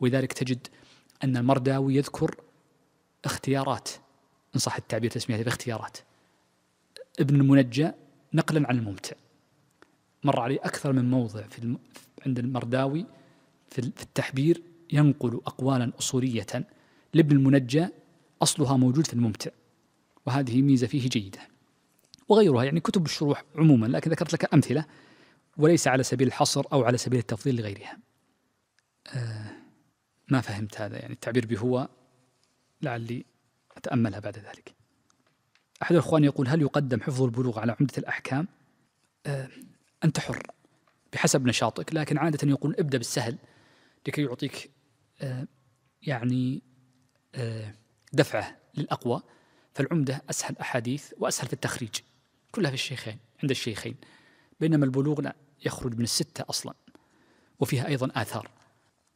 ولذلك تجد أن المرداوي يذكر اختيارات إن صح التعبير تسميتها باختيارات ابن المنجى نقلا عن الممتع مر عليه أكثر من موضع في عند المرداوي في التحبير ينقل أقوالا أصولية لابن المنجى أصلها موجود في الممتع وهذه ميزة فيه جيدة وغيرها يعني كتب الشروح عموما لكن ذكرت لك أمثلة وليس على سبيل الحصر أو على سبيل التفضيل لغيرها آه ما فهمت هذا يعني التعبير به هو لعلي أتأملها بعد ذلك أحد الإخوان يقول هل يقدم حفظ البلوغ على عمدة الأحكام؟ آه أنت حر بحسب نشاطك لكن عادة يقول ابدأ بالسهل لكي يعطيك آه، يعني آه، دفعه للاقوى فالعمده اسهل احاديث واسهل في التخريج كلها في الشيخين عند الشيخين بينما البلوغ لا يخرج من السته اصلا وفيها ايضا اثار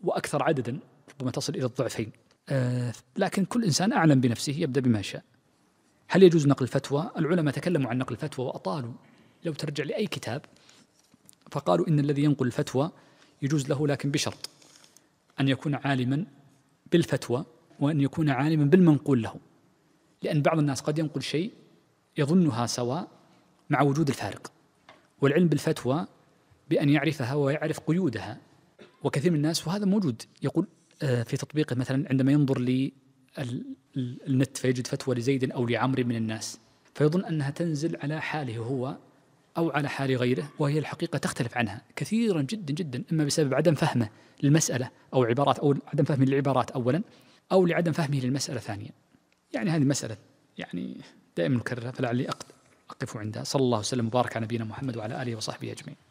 واكثر عددا ربما تصل الى الضعفين آه، لكن كل انسان اعلم بنفسه يبدا بما شاء هل يجوز نقل الفتوى؟ العلماء تكلموا عن نقل الفتوى واطالوا لو ترجع لاي كتاب فقالوا ان الذي ينقل الفتوى يجوز له لكن بشرط أن يكون عالما بالفتوى وأن يكون عالما بالمنقول له لأن بعض الناس قد ينقل شيء يظنها سواء مع وجود الفارق والعلم بالفتوى بأن يعرفها ويعرف قيودها وكثير من الناس وهذا موجود يقول آه، في تطبيقه مثلا عندما ينظر للنت فيجد فتوى لزيد أو لعمر من الناس فيظن أنها تنزل على حاله هو أو على حال غيره وهي الحقيقة تختلف عنها كثيرا جدا جدا إما بسبب عدم فهمه للمسألة أو عبارات أو عدم فهمه للعبارات أولا أو لعدم فهمه للمسألة ثانيا يعني هذه مسألة يعني دائما نكررها فلعلي أقف عندها صلى الله وسلم وبارك على نبينا محمد وعلى آله وصحبه أجمعين